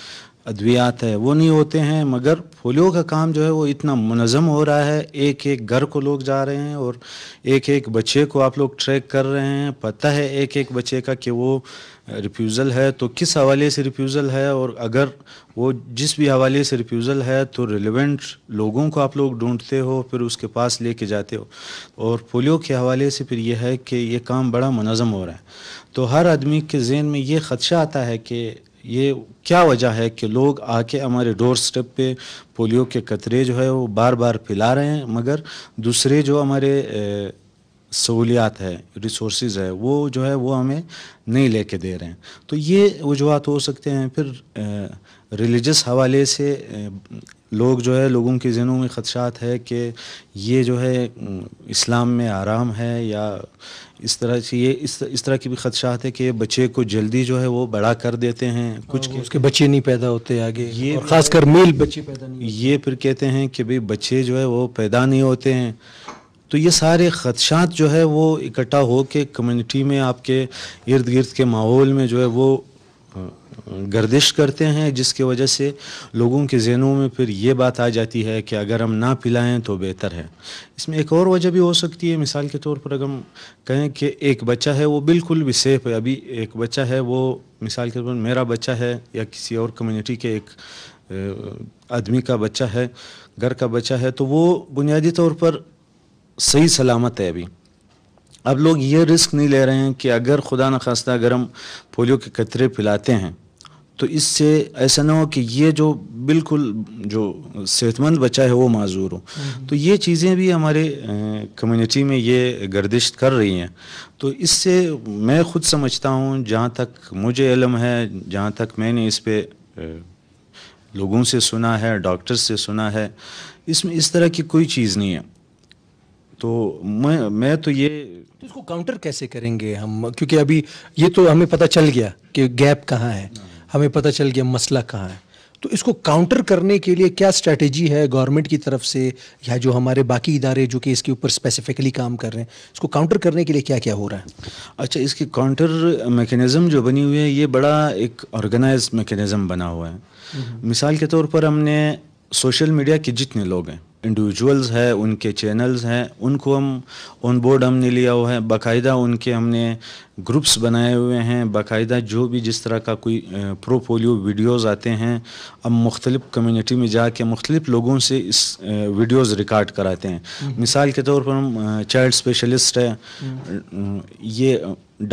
अद्वियात है वो नहीं होते हैं मगर पोलियो का काम जो है वो इतना मुनज़म हो रहा है एक एक घर को लोग जा रहे हैं और एक एक बच्चे को आप लोग ट्रैक कर रहे हैं पता है एक एक बच्चे का कि वो रिफ्यूज़ल है तो किस हवाले से रिफ्यूज़ल है और अगर वो जिस भी हवाले से रिफ्यूज़ल है तो रिलेवेंट लोगों को आप लोग ढूंढते हो फिर उसके पास लेके जाते हो और पोलियो के हवाले से फिर यह है कि ये काम बड़ा मुनज़म हो रहा है तो हर आदमी के जेन में ये ख़दशा आता है कि ये क्या वजह है कि लोग आके हमारे डोर स्टेप पे पोलियो के कतरे जो है वो बार बार पिला रहे हैं मगर दूसरे जो हमारे सहूलियात है रिसोर्स है वो जो है वो हमें नहीं लेके दे रहे हैं तो ये वजूहत हो सकते हैं फिर रिलीजस हवाले से लोग जो है लोगों के जहनों में ख़दशात है कि ये जो है इस्लाम में आराम है या इस तरह से ये इस इस तरह की भी खदशात है कि बच्चे को जल्दी जो है वो बड़ा कर देते हैं कुछ हाँ, उसके बच्चे नहीं पैदा होते आगे ये खासकर मेल बच्चे पैदा नहीं ये फिर कहते हैं कि भाई बच्चे जो है वो पैदा नहीं होते हैं तो ये सारे खदशात जो है वो इकट्ठा हो के कम्यूनिटी में आपके इर्द गिर्द के माहौल में जो है वो गर्दिश करते हैं जिसके वजह से लोगों के जहनों में फिर ये बात आ जाती है कि अगर हम ना पिलाएं तो बेहतर है इसमें एक और वजह भी हो सकती है मिसाल के तौर पर अगर हम कहें कि एक बच्चा है वो बिल्कुल भी सेफ है अभी एक बच्चा है वो मिसाल के तौर पर मेरा बच्चा है या किसी और कम्यूनिटी के एक आदमी का बच्चा है घर का बच्चा है तो वो बुनियादी तौर पर सही सलामत है अभी अब लोग ये रिस्क नहीं ले रहे हैं कि अगर खुदा न खास्ता अगर हम पोलियो के कतरे पिलाते हैं तो इससे ऐसा ना हो कि ये जो बिल्कुल जो सेहतमंद बच्चा है वो माजूर हो हम्म। तो ये चीज़ें भी हमारे कम्युनिटी में ये गर्दिश कर रही हैं तो इससे मैं खुद समझता हूँ जहाँ तक मुझे इलम है जहाँ तक मैंने इस पर लोगों से सुना है डॉक्टर से सुना है इसमें इस तरह की कोई चीज़ नहीं है तो मैं मैं तो ये तो इसको काउंटर कैसे करेंगे हम क्योंकि अभी ये तो हमें पता चल गया कि गैप कहाँ है हाँ। हमें पता चल गया मसला कहाँ है तो इसको काउंटर करने के लिए क्या स्ट्रैटेजी है गवर्नमेंट की तरफ से या जो हमारे बाकी इदारे जो कि इसके ऊपर स्पेसिफिकली काम कर रहे हैं इसको काउंटर करने के लिए क्या क्या हो रहा है अच्छा इसकी काउंटर मेकेनिज़म जो बनी हुई है ये बड़ा एक ऑर्गेनाइज मेकेनिज़म बना हुआ है हम्म। मिसाल के तौर पर हमने सोशल मीडिया के जितने लोग हैं इंडिविजुअल्स है उनके चैनल्स हैं उनको हम ऑन बोर्ड हमने लिया हुआ है बाकायदा उनके हमने ग्रुप्स बनाए हुए हैं बाकायदा जो भी जिस तरह का कोई प्रो पोलियो वीडियोज़ आते हैं अब मुख्तलिफ़ कम्यूनिटी में जाके के मुख्तलिफ़ लोगों से इस वीडियोज़ रिकॉर्ड कराते हैं हम्म। मिसाल के तौर पर हम चाइल्ड स्पेशलिस्ट है ये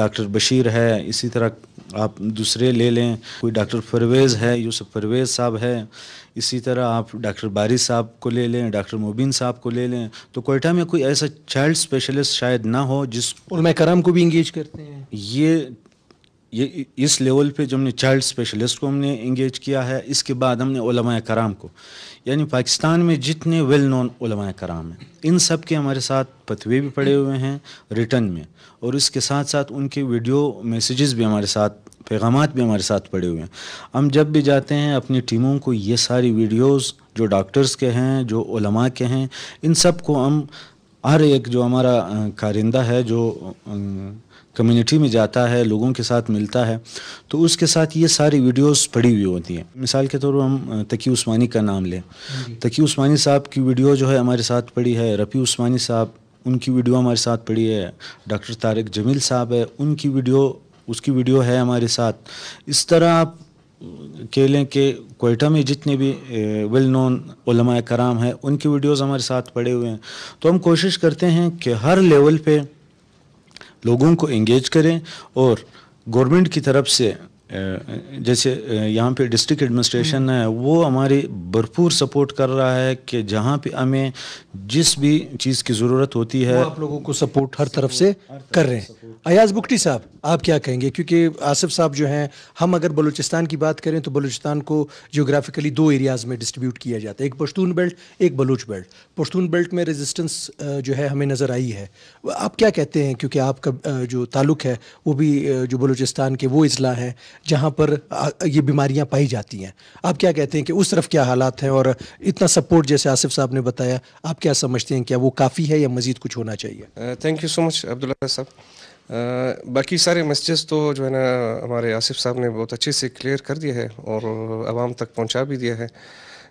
डॉक्टर बशीर है इसी तरह आप दूसरे ले लें कोई डॉक्टर परवेज़ है यूसुफ परवेज़ साहब है इसी तरह आप डॉक्टर बारी साहब को ले लें डॉक्टर मुबिन साहब को ले लें तो कोयटा में कोई ऐसा चाइल्ड स्पेशलिस्ट शायद ना हो जिस उलमा कराम को भी इंगेज करते हैं ये ये इस लेवल पे जो हमने चाइल्ड स्पेशलिस्ट को हमने इंगेज किया है इसके बाद हमने कराम को यानी पाकिस्तान में जितने वेल नोन कराम हैं इन सब के हमारे साथ पतवे भी पड़े हुए हैं रिटर्न में और इसके साथ साथ उनके वीडियो मैसेजेस भी हमारे साथ पैगाम भी हमारे साथ पड़े हुए हैं हम जब भी जाते हैं अपनी टीमों को ये सारी वीडियोस जो डॉक्टर्स के हैं जो उलमा के हैं इन सब को हम हर एक जो हमारा कारिंदा है जो कम्युनिटी में जाता है लोगों के साथ मिलता है तो उसके साथ ये सारी वीडियोस पड़ी हुई होती हैं मिसाल के तौर पर हम तकी उस्मानी का नाम लें तकी उस्मानी साहब की वीडियो जो है हमारे साथ पड़ी है रफ़ी उस्मानी साहब उनकी वीडियो हमारे साथ पड़ी है डॉक्टर तारक जमील साहब है उनकी वीडियो उसकी वीडियो है हमारे साथ इस तरह आप कह लें कि कोयटा में जितने भी वेल नोन कराम हैं उनकी वीडियोज़ हमारे साथ पड़े हुए हैं तो हम कोशिश करते हैं कि हर लेवल पे लोगों को इंगेज करें और गवर्नमेंट की तरफ से जैसे यहाँ पे डिस्ट्रिक्ट एडमिनिस्ट्रेशन है वो हमारी भरपूर सपोर्ट कर रहा है कि जहाँ पे हमें जिस भी चीज़ की ज़रूरत होती है आप लोगों को सपोर्ट हर तरफ से कर रहे हैं अयाज बुकटी साहब आप क्या कहेंगे क्योंकि आसिफ साहब जो हैं हम अगर बलूचिस्तान की बात करें तो बलूचिस्तान को जोग्राफिकली दो एरियाज़ में डिस्ट्रीब्यूट किया जाता है एक पश्तून बेल्ट एक बलूच बेल्ट पश्तून बेल्ट में रेजिस्टेंस जो है हमें नज़र आई है आप क्या कहते हैं क्योंकि आपका जो ताल्लुक है वो भी जो बलूचिस्तान के वो अजला हैं जहाँ पर ये बीमारियाँ पाई जाती हैं आप क्या कहते हैं कि उस तरफ क्या हालात हैं और इतना सपोर्ट जैसे आसिफ साहब ने बताया आप क्या समझते हैं क्या वो काफ़ी है या मज़ीद कुछ होना चाहिए thank you so much Abdullah साहब बाकी सारे मैसेज तो जो है ना हमारे आसिफ साहब ने बहुत अच्छे से क्लियर कर दिया है और आवाम तक पहुँचा भी दिया है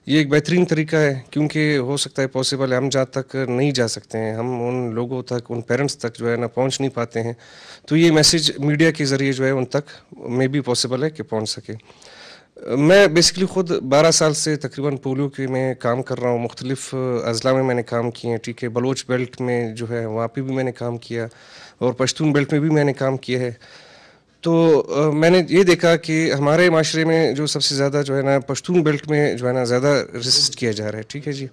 ये एक बेहतरीन तरीका है क्योंकि हो सकता है पॉसिबल है हम जहाँ तक नहीं जा सकते हैं हम उन लोगों तक उन पेरेंट्स तक जो है ना पहुँच नहीं पाते हैं तो ये मैसेज मीडिया के ज़रिए जो है उन तक मे बी पॉसिबल है कि पहुँच सके मैं बेसिकली ख़ुद 12 साल से तकरीबन पोलियो के में काम कर रहा हूँ मुख्तलिफ अजला में मैंने काम किए हैं ठीक है बलोच बेल्ट में जो है वहाँ पे भी मैंने काम किया और पश्तून बेल्ट में भी मैंने काम किया है तो आ, मैंने ये देखा कि हमारे माशरे में जो सबसे ज़्यादा जो है ना पश्तून बेल्ट में जो है ना ज़्यादा रजिस्ट किया जा रहा है ठीक है जी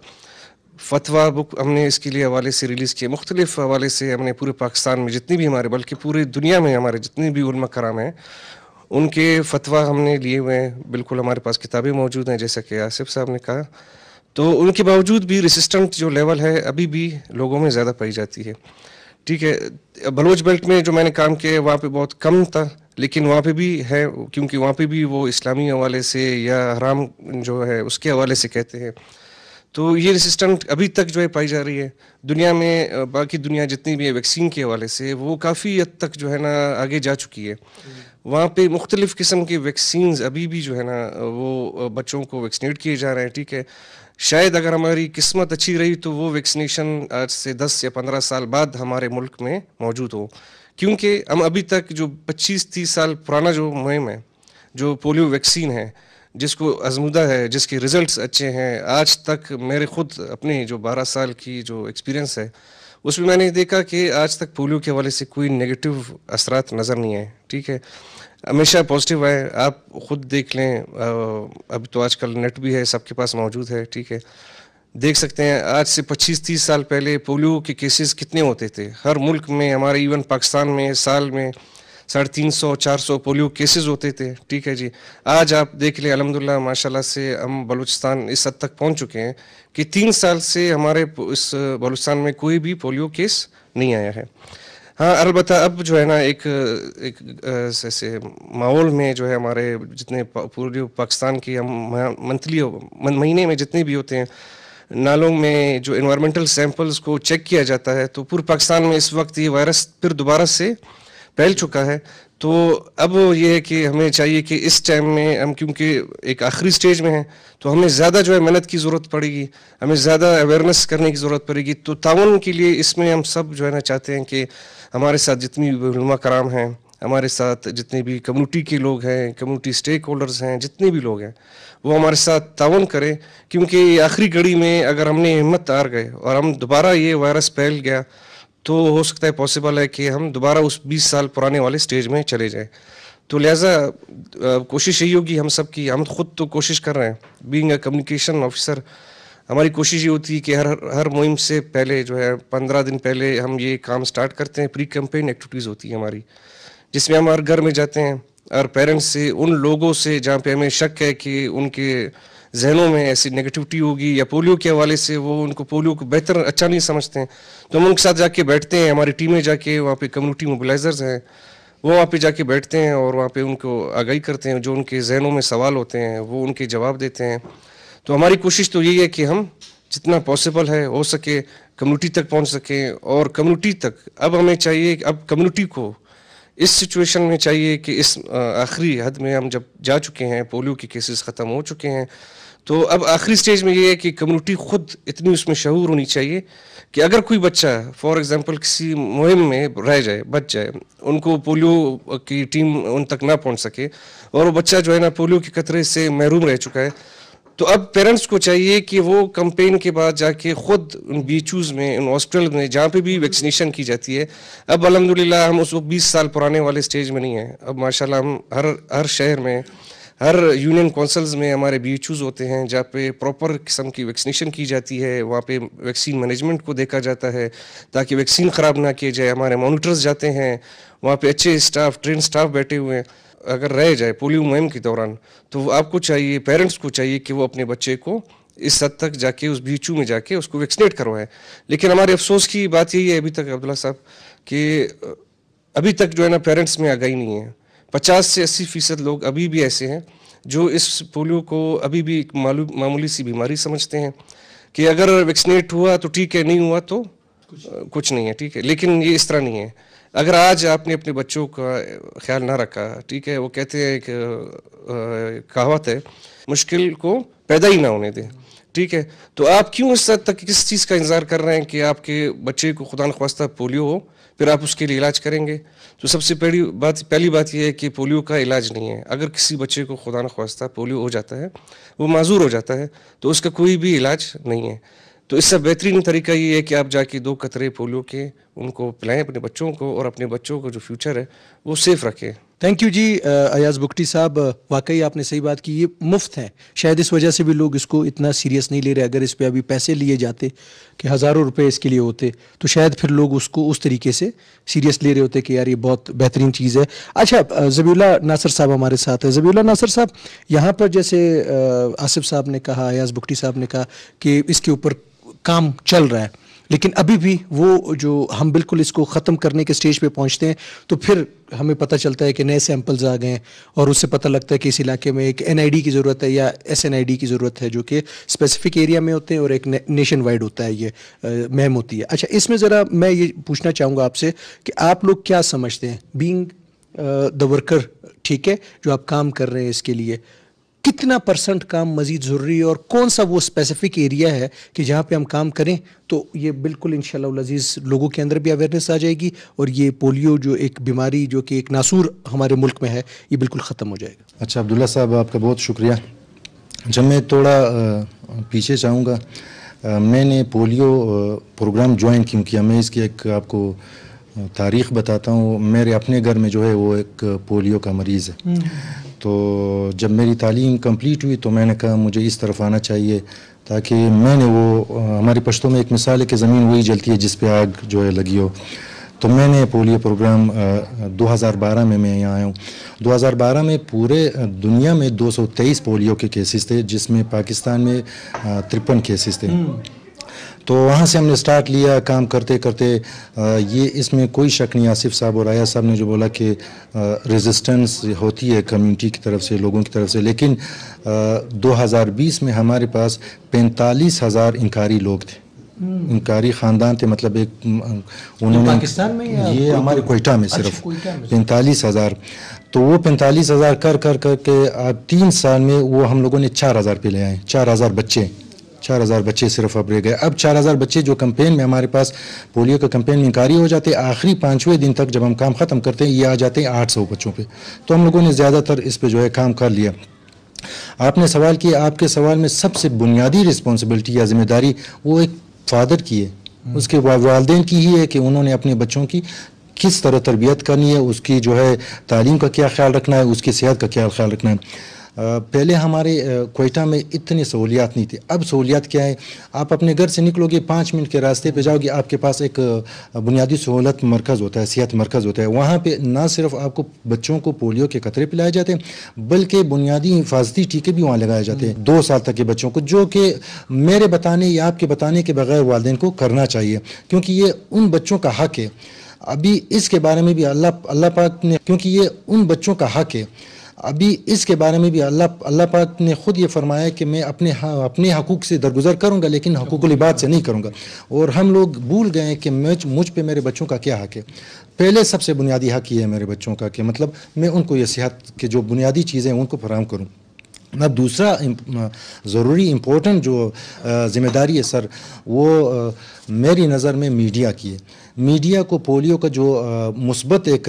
फतवा बुक हमने इसके लिए हवाले से रिलीज़ किया मुख्तलिफ हवाले से हमने पूरे पाकिस्तान में जितनी भी हमारे बल्कि पूरी दुनिया में हमारे जितने भी उलमा कराम हैं उनके फतवा हमने लिए हुए हैं बिल्कुल हमारे पास किताबें मौजूद हैं जैसा कि आसिफ साहब ने कहा तो उनके बावजूद भी रेसिस्टेंट जो लेवल है अभी भी लोगों में ज़्यादा पाई जाती है ठीक है बलोच बेल्ट में जो मैंने काम किया है वहाँ पे बहुत कम था लेकिन वहाँ पे भी है क्योंकि वहाँ पे भी वो इस्लामी हवाले से या हराम जो है उसके हवाले से कहते हैं तो ये रेसिस्टेंट अभी तक जो है पाई जा रही है दुनिया में बाकी दुनिया जितनी भी है वैक्सीन के हवाले से वो काफ़ी हद तक जो है ना आगे जा चुकी है वहाँ पे मुख्तलिफ़ किस्म के वैक्सीन अभी भी जो है ना वो बच्चों को वैक्सीनेट किए जा रहे हैं ठीक है शायद अगर हमारी किस्मत अच्छी रही तो वो वैक्सीनेशन आज से 10 या 15 साल बाद हमारे मुल्क में मौजूद हो क्योंकि हम अभी तक जो 25-30 साल पुराना जो मुहिम है जो पोलियो वैक्सीन है जिसको आजमुदा है जिसके रिजल्ट्स अच्छे हैं आज तक मेरे खुद अपने जो 12 साल की जो एक्सपीरियंस है उसमें मैंने देखा कि आज तक पोलियो के हवाले से कोई नेगेटिव असरात नज़र नहीं आए ठीक है हमेशा पॉजिटिव आए आप खुद देख लें अभी तो आजकल नेट भी है सबके पास मौजूद है ठीक है देख सकते हैं आज से 25-30 साल पहले पोलियो के केसेस कितने होते थे हर मुल्क में हमारे इवन पाकिस्तान में साल में साढ़े तीन सौ चार सौ पोलियो केसेस होते थे ठीक है जी आज आप देख लें अलहमदिल्ला माशाल्लाह से हम बलूचिस्तान इस हद तक पहुंच चुके हैं कि तीन साल से हमारे इस बलूचिस्तान में कोई भी पोलियो केस नहीं आया है हाँ अलबत् अब जो है ना एक एक ऐसे माहौल में जो है हमारे जितने पूरे पाकिस्तान के हम मंथली महीने में जितने भी होते हैं नालों में जो इन्वायरमेंटल सैंपल्स को चेक किया जाता है तो पूरे पाकिस्तान में इस वक्त ये वायरस फिर दोबारा से फैल चुका है तो अब ये है कि हमें चाहिए कि इस टाइम में हम क्योंकि एक आखिरी स्टेज में हैं तो हमें ज़्यादा जो है मेहनत की ज़रूरत पड़ेगी हमें ज़्यादा अवेयरनेस करने की ज़रूरत पड़ेगी तो ताउन के लिए इसमें हम सब जो है ना चाहते हैं कि हमारे साथ जितनी भी कराम हैं हमारे साथ जितने भी कम्युनिटी के लोग हैं कम्युनिटी स्टेक होल्डर्स हैं जितने भी लोग हैं वो हमारे साथ तावन करें क्योंकि आखिरी घड़ी में अगर हमने हिम्मत हार गए और हम दोबारा ये वायरस फैल गया तो हो सकता है पॉसिबल है कि हम दोबारा उस 20 साल पुराने वाले स्टेज में चले जाएं तो लिहाजा कोशिश यही होगी हम सब की हम खुद तो कोशिश कर रहे हैं बींग ए कम्युनिकेशन ऑफिसर हमारी कोशिश ये होती है कि हर हर मुहिम से पहले जो है पंद्रह दिन पहले हम ये काम स्टार्ट करते हैं प्री कैंपेन एक्टिविटीज़ होती है हमारी जिसमें हम हर घर में जाते हैं और पेरेंट्स से उन लोगों से जहाँ पे हमें शक है कि उनके जहनों में ऐसी नेगेटिविटी होगी या पोलियो के हवाले से वो उनको पोलियो को बेहतर अच्छा नहीं समझते हैं तो हम उनके साथ जाके बैठते हैं हमारी टीमें जाके वहाँ पे कम्युनिटी मोबिलाइजर्स हैं वो वहाँ पे जाके बैठते हैं और वहाँ पे उनको आगाही करते हैं जो उनके जहनों में सवाल होते हैं वो उनके जवाब देते हैं तो हमारी कोशिश तो यही है कि हम जितना पॉसिबल है हो सके कम्युनिटी तक पहुंच सकें और कम्युनिटी तक अब हमें चाहिए अब कम्युनिटी को इस सिचुएशन में चाहिए कि इस आखिरी हद में हम जब जा चुके हैं पोलियो के केसेस ख़त्म हो चुके हैं तो अब आखिरी स्टेज में ये है कि कम्युनिटी खुद इतनी उसमें शहूर होनी चाहिए कि अगर कोई बच्चा फॉर एग्जांपल किसी मुहिम में रह जाए बच जाए उनको पोलियो की टीम उन तक ना पहुंच सके और वो बच्चा जो है ना पोलियो के खतरे से महरूम रह चुका है तो अब पेरेंट्स को चाहिए कि वो कंपेन के बाद जाके खुद उन बीचूज़ में उन हॉस्पिटल में जहाँ पे भी वैक्सीनेशन की जाती है अब अलहमदिल्ला हम उस बीस साल पुराने वाले स्टेज में नहीं हैं अब माशाल्लाह हम हर हर शहर में हर यूनियन काउंसिल्स में हमारे बी होते हैं जहाँ पे प्रॉपर किस्म की वैक्सीनेशन की जाती है वहाँ पे वैक्सीन मैनेजमेंट को देखा जाता है ताकि वैक्सीन ख़राब ना किए जाए हमारे मोनिटर्स जाते हैं वहाँ पे अच्छे स्टाफ ट्रेन स्टाफ बैठे हुए हैं अगर रह जाए पोलियो मुहिम के दौरान तो आपको चाहिए पेरेंट्स को चाहिए कि वो अपने बच्चे को इस हद तक जाके उस बीचू में जाके उसको वैक्सीनेट करवाएं लेकिन हमारे अफसोस की बात यही है अभी तक अब्दुल्ला साहब कि अभी तक जो है ना पेरेंट्स में आगा ही नहीं है पचास से अस्सी फीसद लोग अभी भी ऐसे हैं जो इस पोलियो को अभी भी एक मामूली सी बीमारी समझते हैं कि अगर वैक्सीनेट हुआ तो ठीक है नहीं हुआ तो कुछ, कुछ नहीं है ठीक है लेकिन ये इस तरह नहीं है अगर आज आपने अपने बच्चों का ख्याल ना रखा ठीक है वो कहते हैं एक कहावत है मुश्किल को पैदा ही ना होने दें ठीक है तो आप क्यों इस हद तक किस चीज़ का इंतज़ार कर रहे हैं कि आपके बच्चे को खुदा नख्वास्ता पोलियो हो फिर आप उसके लिए इलाज करेंगे तो सबसे पहली बात पहली बात यह है कि पोलियो का इलाज नहीं है अगर किसी बच्चे को खुदा नख्वास्ता पोलियो हो जाता है वो माजूर हो जाता है तो उसका कोई भी इलाज नहीं है तो इससे बेहतरीन तरीका ये है कि आप जाके दो कतरे पोलियो के उनको पिलाएं अपने बच्चों को और अपने बच्चों को जो फ्यूचर है वो सेफ रखें थैंक यू जी अयाज बुकटी साहब वाकई आपने सही बात की ये मुफ्त है शायद इस वजह से भी लोग इसको इतना सीरियस नहीं ले रहे अगर इस पर अभी पैसे लिए जाते कि हज़ारों रुपए इसके लिए होते तो शायद फिर लोग उसको उस तरीके से सीरियस ले रहे होते कि यार ये बहुत बेहतरीन चीज़ है अच्छा जबीला नासर साहब हमारे साथ है जबीला नासर साहब यहाँ पर जैसे आसिफ साहब ने कहा अयाज बुकटी साहब ने कहा कि इसके ऊपर काम चल रहा है लेकिन अभी भी वो जो हम बिल्कुल इसको ख़त्म करने के स्टेज पे पहुंचते हैं तो फिर हमें पता चलता है कि नए सैंपल्स आ गए हैं और उससे पता लगता है कि इस इलाके में एक एन की ज़रूरत है या एस की ज़रूरत है जो कि स्पेसिफिक एरिया में होते हैं और एक ने, नेशन वाइड होता है ये मैम होती है अच्छा इसमें ज़रा मैं ये पूछना चाहूँगा आपसे कि आप लोग क्या समझते हैं बींग द वर्कर ठीक है जो आप काम कर रहे हैं इसके लिए कितना परसेंट काम मज़ीद ज़रूरी है और कौन सा वो स्पेसिफिक एरिया है कि जहाँ पे हम काम करें तो ये बिल्कुल इन शजीज़ लोगों के अंदर भी अवेयरनेस आ जाएगी और ये पोलियो जो एक बीमारी जो कि एक नासूर हमारे मुल्क में है ये बिल्कुल ख़त्म हो जाएगा अच्छा अब्दुल्ला साहब आपका बहुत शुक्रिया जब अच्छा, मैं थोड़ा पीछे चाहूँगा मैंने पोलियो प्रोग्राम ज्वाइन क्यों किया मैं इसकी एक आपको तारीख़ बताता हूँ मेरे अपने घर में जो है वो एक पोलियो का मरीज़ है हम्म। तो जब मेरी तालीम कंप्लीट हुई तो मैंने कहा मुझे इस तरफ आना चाहिए ताकि मैंने वो हमारी पश्तों में एक मिसाल है कि ज़मीन वही जलती है जिस पे आग जो है लगी हो तो मैंने पोलियो प्रोग्राम 2012 में मैं यहाँ आया हूँ 2012 में पूरे दुनिया में 223 पोलियो के केसेस थे जिसमें पाकिस्तान में तिरपन केसेस थे हम्म। तो वहाँ से हमने स्टार्ट लिया काम करते करते ये इसमें कोई शक नहीं आसिफ साहब और आया साहब ने जो बोला कि रेजिस्टेंस होती है कम्युनिटी की तरफ से लोगों की तरफ से लेकिन 2020 में हमारे पास पैंतालीस हज़ार इनकारी लोग थे हम्म। इनकारी ख़ानदान थे मतलब एक उन्होंने पाकिस्तान में ये हमारे कोयटा में अच्छा सिर्फ पैंतालीस हज़ार तो वो पैंतालीस हज़ार कर कर कर के तीन साल में वो हम लोगों ने चार हज़ार पे ले आए चार हज़ार बच्चे चार हज़ार बच्चे सिर्फ अब रह गए अब चार हज़ार बच्चे जो कंपेन में हमारे पास पोलियो के कंपेन में कार्य हो जाते हैं आखिरी पाँचवें दिन तक जब हम काम ख़त्म करते हैं ये आ जाते हैं आठ सौ बच्चों पर तो हम लोगों ने ज़्यादातर इस पर जो है काम कर लिया आपने सवाल किया आपके सवाल में सबसे बुनियादी रिस्पॉन्सिबिलिटी या जिम्मेदारी वो एक फादर की है हम्म। उसके वालदेन की ही है कि उन्होंने अपने बच्चों की किस तरह तरबियत करनी है उसकी जो है तालीम का क्या ख्याल रखना है उसकी सेहत का क्या ख्याल रखना है पहले हमारे कोयटा में इतनी सहूलियात नहीं थी अब सहूलियात क्या है आप अपने घर से निकलोगे पाँच मिनट के रास्ते पे जाओगे आपके पास एक बुनियादी सहूलत मरकज़ होता है सेहत मरकज़ होता है वहाँ पे ना सिर्फ आपको बच्चों को पोलियो के कतरे पिलाए जाते हैं बल्कि बुनियादी हिफाजती टीके भी वहाँ लगाए जाते हैं हम्म। दो साल तक के बच्चों को जो कि मेरे बताने या आपके बताने के बगैर वालदेन को करना चाहिए क्योंकि ये उन बच्चों का हक है अभी इसके बारे में भी अल्लाह अल्लाह पाक ने क्योंकि ये उन बच्चों का हक है अभी इसके बारे में भी अल्लाह अल्लाह पाक ने ख़ुद ये फरमाया कि मैं अपने हाँ, अपने हकूक़ से दरगुजर करूँगा लेकिन हकूक़ल इबाद से नहीं करूँगा और हम लोग भूल गए कि मुझ मुझ पर मेरे बच्चों का क्या हक है पहले सबसे बुनियादी हक ये है मेरे बच्चों का कि मतलब मैं उनको ये सेहत के जो बुनियादी चीज़ें उनको फराम करूँ अब दूसरा ज़रूरी इम्पोर्टेंट जो ज़िम्मेदारी है सर वो मेरी नज़र में मीडिया की है मीडिया को पोलियो का जो मुस्बत एक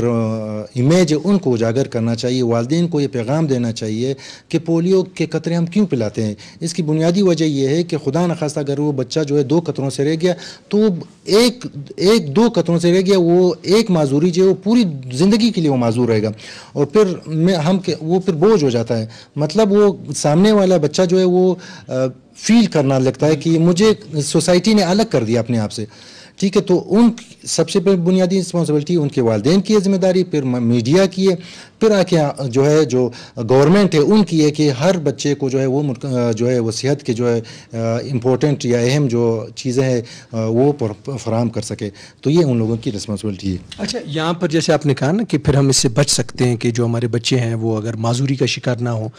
इमेज है उनको उजागर करना चाहिए वालदे को ये पैगाम देना चाहिए कि पोलियो के कतरे हम क्यों पिलाते हैं इसकी बुनियादी वजह यह है कि खुदा न खास्ता अगर वो बच्चा जो है दो कतरों से रह गया तो एक एक दो कतरों से रह गया वो एक माजूरी जो है वो पूरी ज़िंदगी के लिए वो माजूर रहेगा और फिर मैं हम वो फिर बोझ हो जाता है मतलब वो सामने वाला बच्चा जो है वो फील करना लगता है कि मुझे सोसाइटी ने अलग कर दिया अपने आप से ठीक है तो उन सबसे पहले बुनियादी रिस्पॉन्सिबिलिटी उनके वालदे की है जिम्मेदारी फिर मीडिया की है फिर आके जो है जो गवर्नमेंट है उनकी है कि हर बच्चे को जो है वो जो है वो सेहत के जो है इम्पोर्टेंट या अहम जो चीज़ें हैं वो फराम कर सके तो ये उन लोगों की रिस्पॉन्सिबिलिटी है अच्छा यहाँ पर जैसे आपने कहा ना कि फिर हम इससे बच सकते हैं कि जो हमारे बच्चे हैं वो अगर माजूरी का शिकार ना हो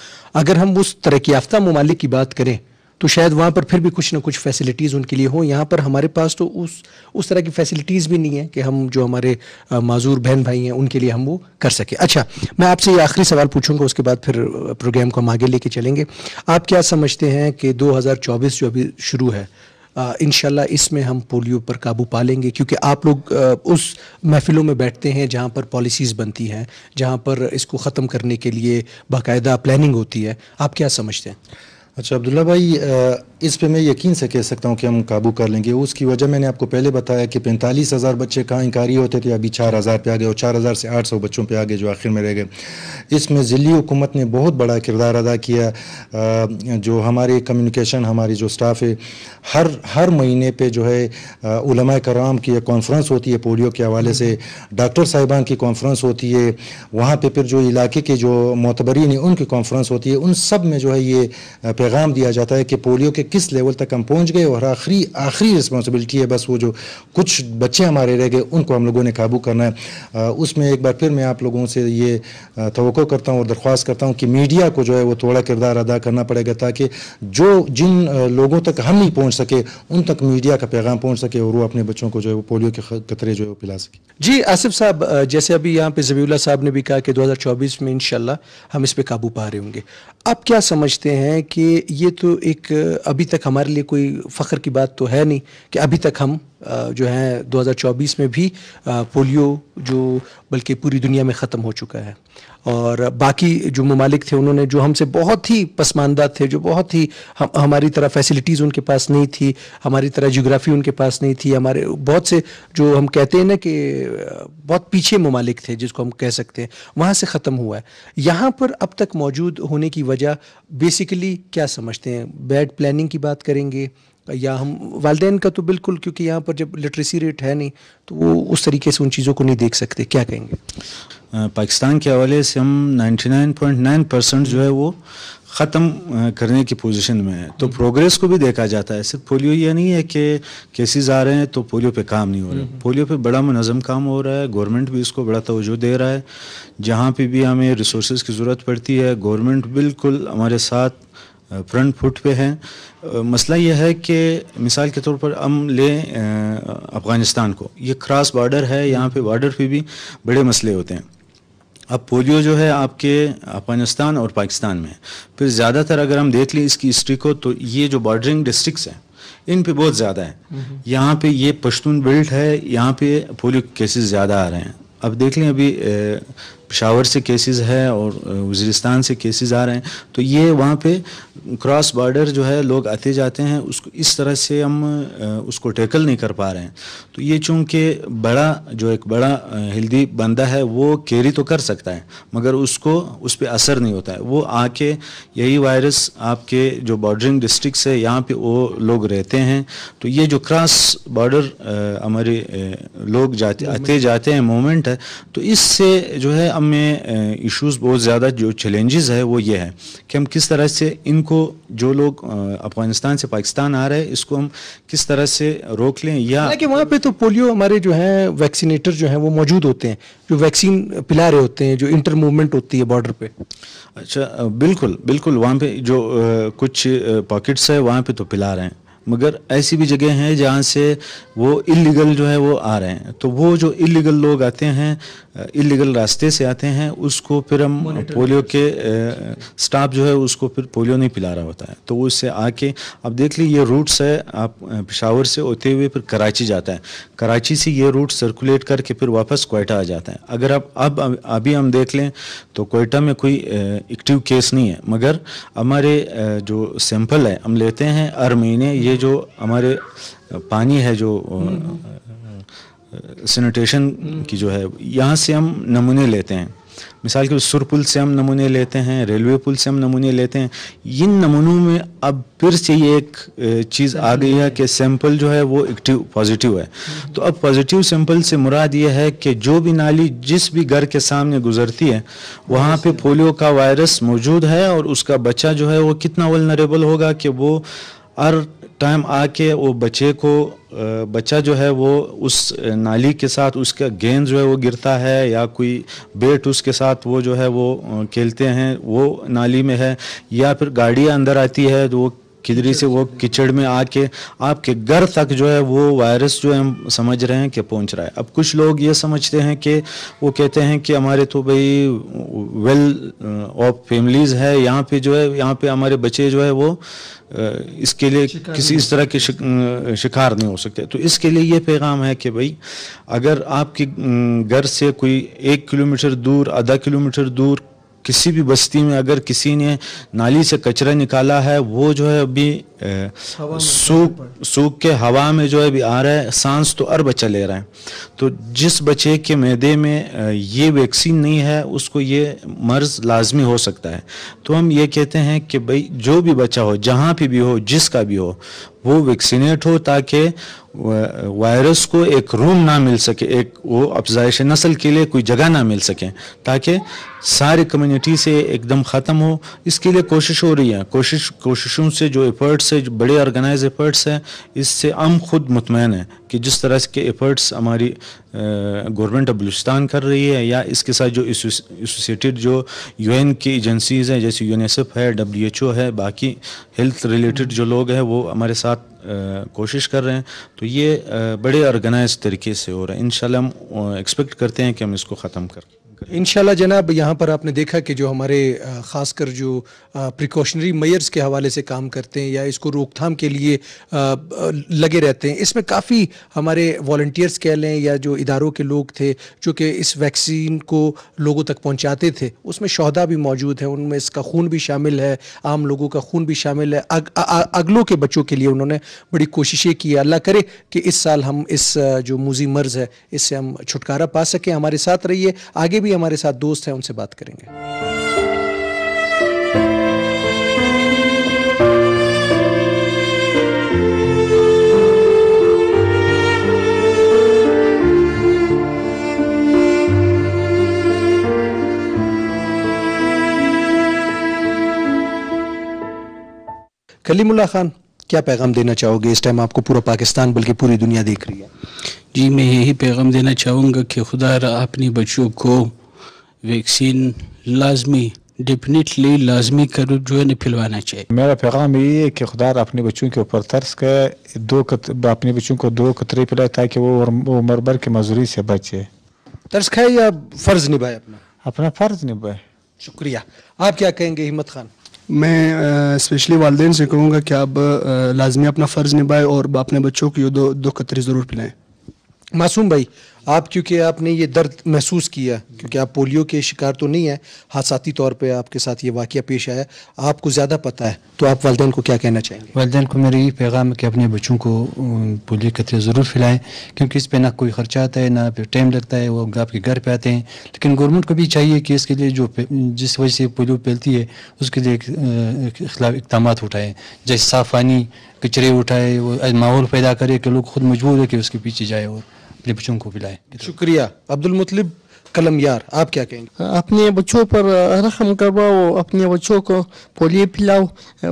अगर हम उस तरक्याफ्ता ममालिक की बात करें तो शायद वहाँ पर फिर भी कुछ ना कुछ फैसिलिटीज़ उनके लिए हो यहाँ पर हमारे पास तो उस उस तरह की फैसिलिटीज़ भी नहीं है कि हम जो हमारे माजूर बहन भाई हैं उनके लिए हम वो कर सकें अच्छा मैं आपसे ये आखिरी सवाल पूछूंगा उसके बाद फिर प्रोग्राम को हम आगे लेके चलेंगे आप क्या समझते हैं कि 2024 जो अभी शुरू है इन इसमें हम पोलियो पर काबू पा लेंगे क्योंकि आप लोग उस महफिलों में बैठते हैं जहाँ पर पॉलिसीज़ बनती हैं जहाँ पर इसको ख़त्म करने के लिए बाकायदा प्लानिंग होती है आप क्या समझते हैं अच्छा अब्दुल्ला भाई इस पे मैं यकीन से कह सकता हूँ कि हम काबू कर लेंगे उसकी वजह मैंने आपको पहले बताया कि पैंतालीस हज़ार बच्चे कहाँ इंकारी होते थे अभी चार हज़ार पे आ गए और चार हज़ार से आठ सौ बच्चों पे आ गए जो आखिर में रह गए इसमें ज़िली हुकूमत ने बहुत बड़ा किरदार अदा किया जो हमारे कम्युनिकेशन हमारी जो स्टाफ है हर हर महीने पर जो है कराम की एक कॉन्फ्रेंस होती है पोलियो के हवाले से डॉक्टर साहिबान की कॉन्फ्रेंस होती है वहाँ पर फिर जो इलाके के जो मोतबरीन है उनकी कॉन्फ्रेंस होती है उन सब में जो है ये पैगाम दिया जाता है कि पोलियो के किस लेवल तक हम पहुँच गए और आखिरी आखिरी रिस्पॉन्सिबिलिटी है बस वो जो कुछ बच्चे हमारे रह गए उनको हम लोगों ने काबू करना है उसमें एक बार फिर मैं आप लोगों से ये तो करता हूँ और दरख्वास्त करता हूँ कि मीडिया को जो है वो थोड़ा किरदार अदा करना पड़ेगा ताकि जो जिन लोगों तक हम नहीं पहुँच सके उन तक मीडिया का पैगाम पहुँच सके और वो अपने बच्चों को जो है वो पोलियो के खतरे जो है वो पिला सके जी आसिफ साहब जैसे अभी यहाँ पे जबीला साहब ने भी कहा कि चौबीस में इंशाल्लाह हम इस पर काबू पा रहे होंगे आप क्या समझते हैं कि ये तो एक अभी तक हमारे लिए कोई फ़ख्र की बात तो है नहीं कि अभी तक हम जो है 2024 में भी पोलियो जो बल्कि पूरी दुनिया में ख़त्म हो चुका है और बाकी जो ममालिक थे उन्होंने जो हमसे बहुत ही पसमानदा थे जो बहुत ही हम, हमारी तरह फैसिलिटीज़ उनके पास नहीं थी हमारी तरह जोग्राफ़ी उनके पास नहीं थी हमारे बहुत से जो हम कहते हैं ना कि बहुत पीछे ममालिक थे जिसको हम कह सकते हैं वहाँ से ख़त्म हुआ है यहाँ पर अब तक मौजूद होने की वजह बेसिकली क्या समझते हैं बैड प्लानिंग की बात करेंगे या हम वालदेन का तो बिल्कुल क्योंकि यहाँ पर जब लिटरेसी रेट है नहीं तो वो उस तरीके से उन चीज़ों को नहीं देख सकते क्या कहेंगे पाकिस्तान के हवाले से हम 99.9 परसेंट जो है वो ख़त्म करने की पोजीशन में है तो प्रोग्रेस को भी देखा जाता है सिर्फ पोलियो ये नहीं है कि केसेस आ रहे हैं तो पोलियो पे काम नहीं हो रहा पोलियो हम्म। पे बड़ा मनज़म काम हो रहा है गवर्नमेंट भी इसको बड़ा तोजो दे रहा है जहाँ पे भी हमें रिसोर्स की ज़रूरत पड़ती है गवर्नमेंट बिल्कुल हमारे साथ फ्रंट फुट पे हैं मसला यह है कि मिसाल के तौर पर हम लें अफ़गानिस्तान को ये क्रॉस बॉर्डर है यहाँ पे बॉर्डर पे भी बड़े मसले होते हैं अब पोलियो जो है आपके अफगानिस्तान और पाकिस्तान में फिर ज़्यादातर अगर हम देख लें इसकी हिस्ट्री को तो ये जो बॉर्डरिंग डिस्ट्रिक्स हैं इन पे बहुत ज़्यादा है यहाँ पे ये पश्तून बिल्ट है यहाँ पे पोलियो केसेस ज़्यादा आ रहे हैं अब देख लें अभी पिशावर से केसेस है और वजरिस्तान से केसेस आ रहे हैं तो ये वहाँ पे क्रॉस बॉर्डर जो है लोग आते जाते हैं उसको इस तरह से हम उसको टैकल नहीं कर पा रहे हैं तो ये चूँकि बड़ा जो एक बड़ा हेल्दी बंदा है वो कैरी तो कर सकता है मगर उसको उस पर असर नहीं होता है वो आके यही वायरस आपके जो बॉर्डरिंग डिस्ट्रिक्स है यहाँ पर वो लोग रहते हैं तो ये जो क्रॉस बॉर्डर हमारे लोग जाते आते जाते हैं मोमेंट है तो इससे जो है में इश्यूज बहुत ज़्यादा जो चैलेंजेस है वो ये है कि हम किस तरह से इनको जो लोग अफगानिस्तान से पाकिस्तान आ रहे हैं इसको हम किस तरह से रोक लें या कि वहाँ पे तो पोलियो हमारे जो है वैक्सीनेटर जो है वो मौजूद होते हैं जो वैक्सीन पिला रहे होते हैं जो इंटर मूवमेंट होती है बॉर्डर पे अच्छा बिल्कुल बिल्कुल वहाँ पे जो कुछ पॉकेट्स है वहाँ पे तो पिला रहे हैं मगर ऐसी भी जगह हैं जहाँ से वो इलीगल जो है वो आ रहे हैं तो वो जो इलीगल लोग आते हैं इलीगल रास्ते से आते हैं उसको फिर हम पोलियो के स्टाफ जो है उसको फिर पोलियो नहीं पिला रहा होता है तो उससे आके अब देख लीजिए ये रूट्स है आप पिशावर से होते हुए फिर कराची जाता है कराची से ये रूट सर्कुलेट करके फिर वापस कोयटा आ जाता है अगर आप अब अभी हम देख लें तो कोयटा में कोई एक्टिव केस नहीं है मगर हमारे जो सैंपल है हम लेते हैं हर महीने ये ये जो हमारे पानी है जो सैनिटेशन हम्म, हम्म। की जो है यहाँ से हम नमूने लेते हैं मिसाल के सुर पुल से हम नमूने लेते हैं रेलवे पुल से हम नमूने लेते हैं इन नमूनों में अब फिर से ये एक चीज़ आ गई है कि सैंपल जो है वो एक्टिव पॉजिटिव है हम्म। तो अब पॉजिटिव सैंपल से मुराद ये है कि जो भी नाली जिस भी घर के सामने गुजरती है वहाँ पे पोलियो का वायरस मौजूद है और उसका बच्चा जो है वो कितना वलनरेबल होगा कि वो हर टाइम आके वो बच्चे को बच्चा जो है वो उस नाली के साथ उसका गेंद जो है वो गिरता है या कोई बेट उसके साथ वो जो है वो खेलते हैं वो नाली में है या फिर गाड़ियाँ अंदर आती है तो वो किधरी से वो किचड़ में आके आपके घर तक जो है वो वायरस जो हम समझ रहे हैं कि पहुंच रहा है अब कुछ लोग ये समझते हैं कि वो कहते हैं कि हमारे तो भाई वेल ऑफ फैमिलीज़ है यहाँ पे जो है यहाँ पे हमारे बच्चे जो है वो uh, इसके लिए किसी इस तरह के uh, शिकार नहीं हो सकते तो इसके लिए ये पैगाम है कि भाई अगर आपके uh, घर से कोई एक किलोमीटर दूर आधा किलोमीटर दूर किसी भी बस्ती में अगर किसी ने नाली से कचरा निकाला है वो जो है अभी सूख सूख के हवा में जो है अभी आ रहा है सांस तो हर बच्चा ले रहा है तो जिस बच्चे के मैदे में ये वैक्सीन नहीं है उसको ये मर्ज लाजमी हो सकता है तो हम ये कहते हैं कि भाई जो भी बच्चा हो जहाँ पे भी हो जिसका भी हो वो वैक्सीनेट हो ताकि वायरस को एक रूम ना मिल सके एक वो अफजाइश नस्ल के लिए कोई जगह ना मिल सके ताकि सारी कम्युनिटी से एकदम ख़त्म हो इसके लिए कोशिश हो रही है कोशिश कोशिशों से जो एफर्ट्स है जो बड़े ऑर्गेनाइज एफर्ट्स हैं इससे हम खुद मुतमैन हैं कि जिस तरह के एफर्ट्स हमारी गवर्नमेंट ऑफ बलूचिस्तान कर रही है या इसके साथ जो एसोसिएटेड जो यूएन की एजेंसीज़ हैं जैसे यूनिसेफ है डब्ल्यूएचओ है बाकी हेल्थ रिलेटेड जो लोग हैं वो हमारे साथ कोशिश कर रहे हैं तो ये बड़े ऑर्गेनाइज तरीके से हो रहा है इन हम एक्सपेक्ट करते हैं कि हम इसको ख़त्म करें इन जनाब यहाँ पर आपने देखा कि जो हमारे ख़ासकर जो प्रिकॉशनरी मेयर्स के हवाले से काम करते हैं या इसको रोकथाम के लिए लगे रहते हैं इसमें काफ़ी हमारे वॉल्टियर्स कह लें या जो इदारों के लोग थे जो कि इस वैक्सीन को लोगों तक पहुँचाते थे उसमें शहदा भी मौजूद है उनमें इसका खून भी शामिल है आम लोगों का खून भी शामिल है अग, अगलों के बच्चों के लिए उन्होंने बड़ी कोशिशें की अल्लाह करे कि इस साल हम इस जो मूजी मर्ज है इससे हम छुटकारा पा सकें हमारे साथ रहिए आगे भी भी हमारे साथ दोस्त हैं उनसे बात करेंगे कलीमुल्ला खान क्या पैगाम देना चाहोगे इस टाइम आपको पूरा पाकिस्तान बल्कि पूरी दुनिया देख रही है जी मैं यही पैगाम देना चाहूँगा कि खुदा अपने बच्चों को वैक्सीन लाजमी डेफिनेटली लाजमी करूँ जो है ना पिलवाना चाहिए मेरा पैगाम यही है कि खुदा अपने बच्चों के ऊपर तर्स कर दो कत, अपने बच्चों को दो कतरे पिलाए ताकि वो उम्र भर की मजदूरी से बचे तर्स खाए या फ़र्ज़ निभाए अपना अपना फ़र्ज़ निभाए शुक्रिया आप क्या कहेंगे हिम्मत खान मैं स्पेशली वालदेन से कहूँगा कि आप लाजमी अपना फ़र्ज़ निभाए और अपने बच्चों को दो दो कतरे ज़रूर पिलाएं मासूम भाई आप क्योंकि आपने ये दर्द महसूस किया क्योंकि आप पोलियो के शिकार तो नहीं है हादसाती तौर पे आपके साथ ये वाक़ पेश आया आपको ज़्यादा पता है तो आप वाले को क्या कहना चाहेंगे वालदेन को मेरा यही पैगाम है कि अपने बच्चों को पोलियो कतरे ज़रूर फैलाएँ क्योंकि इस पर ना कोई खर्चा आता है ना टाइम लगता है वो आपके घर पर आते हैं लेकिन गवर्नमेंट को भी चाहिए कि इसके लिए जो जिस वजह से पोलियो फैलती है उसके लिए खिलाफ इकदाम उठाएँ जैसे साफ़ पानी कचरे उठाए वो माहौल पैदा करे कि लोग खुद मजबूर है कि उसके पीछे जाए और अपने बच्चों को भी पिलाएं शुक्रिया अब्दुल मुतलिब कलम यार आप क्या कहेंगे अपने बच्चों पर रखम करवाओ अपने बच्चों को पोलियो पिलाओ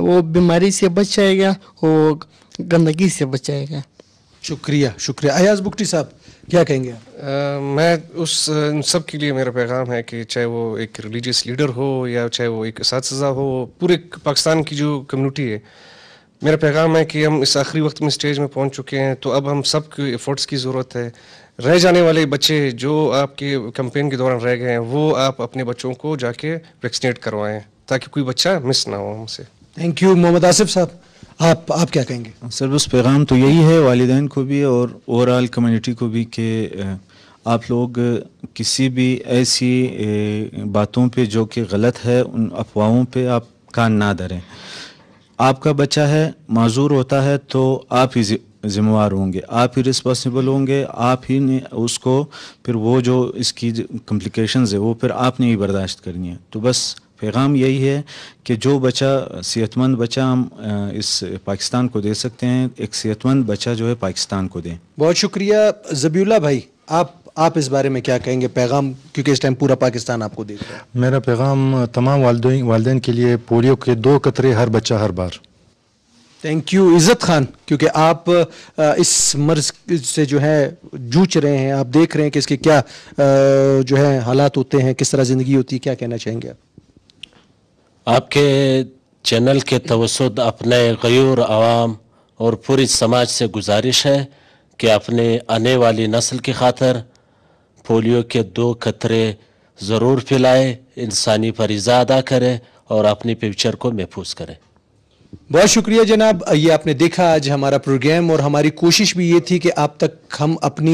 वो बीमारी से बच जाएगा वो गंदगी से बच जाएगा शुक्रिया शुक्रिया अयाज बुकटी साहब क्या कहेंगे आप आ, मैं उस इन सब के लिए मेरा पैगाम है कि चाहे वो एक रिलीजियस लीडर हो या चाहे वो एक साथ सजा हो पूरे पाकिस्तान की जो कम्युनिटी है मेरा पैगाम है कि हम इस आखिरी वक्त में स्टेज में पहुंच चुके हैं तो अब हम सब के एफर्ट्स की ज़रूरत है रह जाने वाले बच्चे जो आपके कैंपेन के दौरान रह गए हैं वो आप अपने बच्चों को जाके वैक्सीनेट करवाएं ताकि कोई बच्चा मिस ना हो हमसे थैंक यू मोहम्मद आसिफ साहब आप आप क्या कहेंगे सर बस पैगाम तो यही है वालदेन को भी और ओवरऑल कम्यूनिटी को भी कि आप लोग किसी भी ऐसी बातों पर जो कि गलत है उन अफवाहों पर आप कान ना धरें आपका बच्चा है माजूर होता है तो आप ही जिम्मेवार होंगे आप ही रिस्पॉन्सिबल होंगे आप ही ने उसको फिर वो जो इसकी कम्प्लिकेशन है वो फिर आपने ही बर्दाश्त करनी है तो बस पैगाम यही है कि जो बच्चा सेहतमंद बच्चा हम इस पाकिस्तान को दे सकते हैं एक सेहतमंद बच्चा जो है पाकिस्तान को दें बहुत शुक्रिया जबीला भाई आप आप इस बारे में क्या कहेंगे पैगाम क्योंकि इस टाइम पूरा पाकिस्तान आपको देख रहा है मेरा पैगाम तमाम वालदे वालदेन के लिए पोलियो के दो कतरे हर बच्चा हर बार थैंक यू इज़्ज़त खान क्योंकि आप इस मर्ज से जो है जूझ रहे हैं आप देख रहे हैं कि इसके क्या जो है हालात होते हैं किस तरह ज़िंदगी होती है क्या कहना चाहेंगे आपके चैनल के तवसद अपने गयूर आवाम और पूरी समाज से गुजारिश है कि अपने आने वाली नस्ल की खातर पोलियो के दो खतरे ज़रूर पिलाएं इंसानी फरीज़ा अदा करें और अपनी फ्यूचर को महफूज करें बहुत शुक्रिया जनाब ये आपने देखा आज हमारा प्रोग्राम और हमारी कोशिश भी ये थी कि आप तक हम अपनी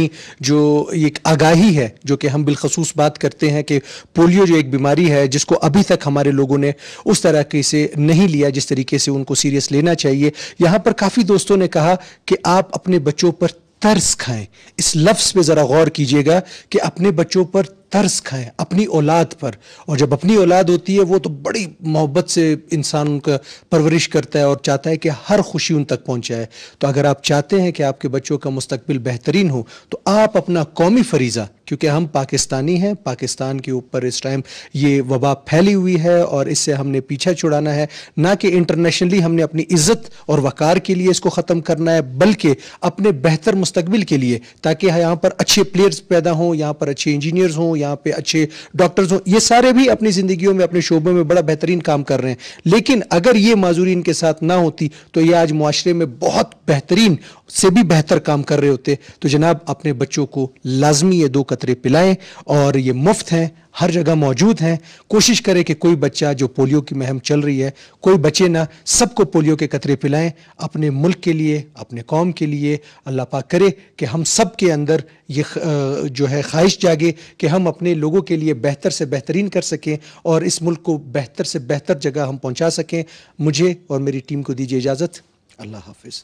जो एक आगाही है जो कि हम बिलखसूस बात करते हैं कि पोलियो जो एक बीमारी है जिसको अभी तक हमारे लोगों ने उस तरह के से नहीं लिया जिस तरीके से उनको सीरियस लेना चाहिए यहाँ पर काफ़ी दोस्तों ने कहा कि आप अपने बच्चों पर तर्स खाएं इस लफ्ज़ पे ज़रा गौर कीजिएगा कि अपने बच्चों पर तरस खाएं अपनी औलाद पर और जब अपनी औलाद होती है वो तो बड़ी मोहब्बत से इंसान उनका परवरिश करता है और चाहता है कि हर खुशी उन तक पहुंचाए तो अगर आप चाहते हैं कि आपके बच्चों का मुस्तबिल बेहतरीन हो तो आप अपना कौमी फरीज़ा क्योंकि हम पाकिस्तानी हैं पाकिस्तान के ऊपर इस टाइम ये वबा फैली हुई है और इससे हमने पीछा छुड़ाना है ना कि इंटरनेशनली हमने अपनी इज्जत और वकार के लिए इसको ख़त्म करना है बल्कि अपने बेहतर मुस्तबिल के लिए ताकि यहाँ पर अच्छे प्लेयर्स पैदा हों यहाँ पर अच्छे इंजीनियर्स हों हों यहाँ पे अच्छे डॉक्टर्स हों ये सारे भी अपनी जिंदगी में अपने शोबों में बड़ा बेहतरीन काम कर रहे हैं लेकिन अगर ये माजूरी इनके साथ ना होती तो ये आज माशरे में बहुत बेहतरीन से भी बेहतर काम कर रहे होते तो जनाब अपने बच्चों को लाजमी ये दो कतरे पिलाएं और ये मुफ्त हैं हर जगह मौजूद हैं कोशिश करें कि कोई बच्चा जो पोलियो की महम चल रही है कोई बचे ना सबको पोलियो के कतरे पिलाएं अपने मुल्क के लिए अपने कौम के लिए अल्लाह पाक करे कि हम सब के अंदर ये जो है ख्वाहिश जागे कि हम अपने लोगों के लिए बेहतर से बेहतरीन कर सकें और इस मुल्क को बेहतर से बेहतर जगह हम पहुँचा सकें मुझे और मेरी टीम को दीजिए इजाज़त अल्लाह हाफिज़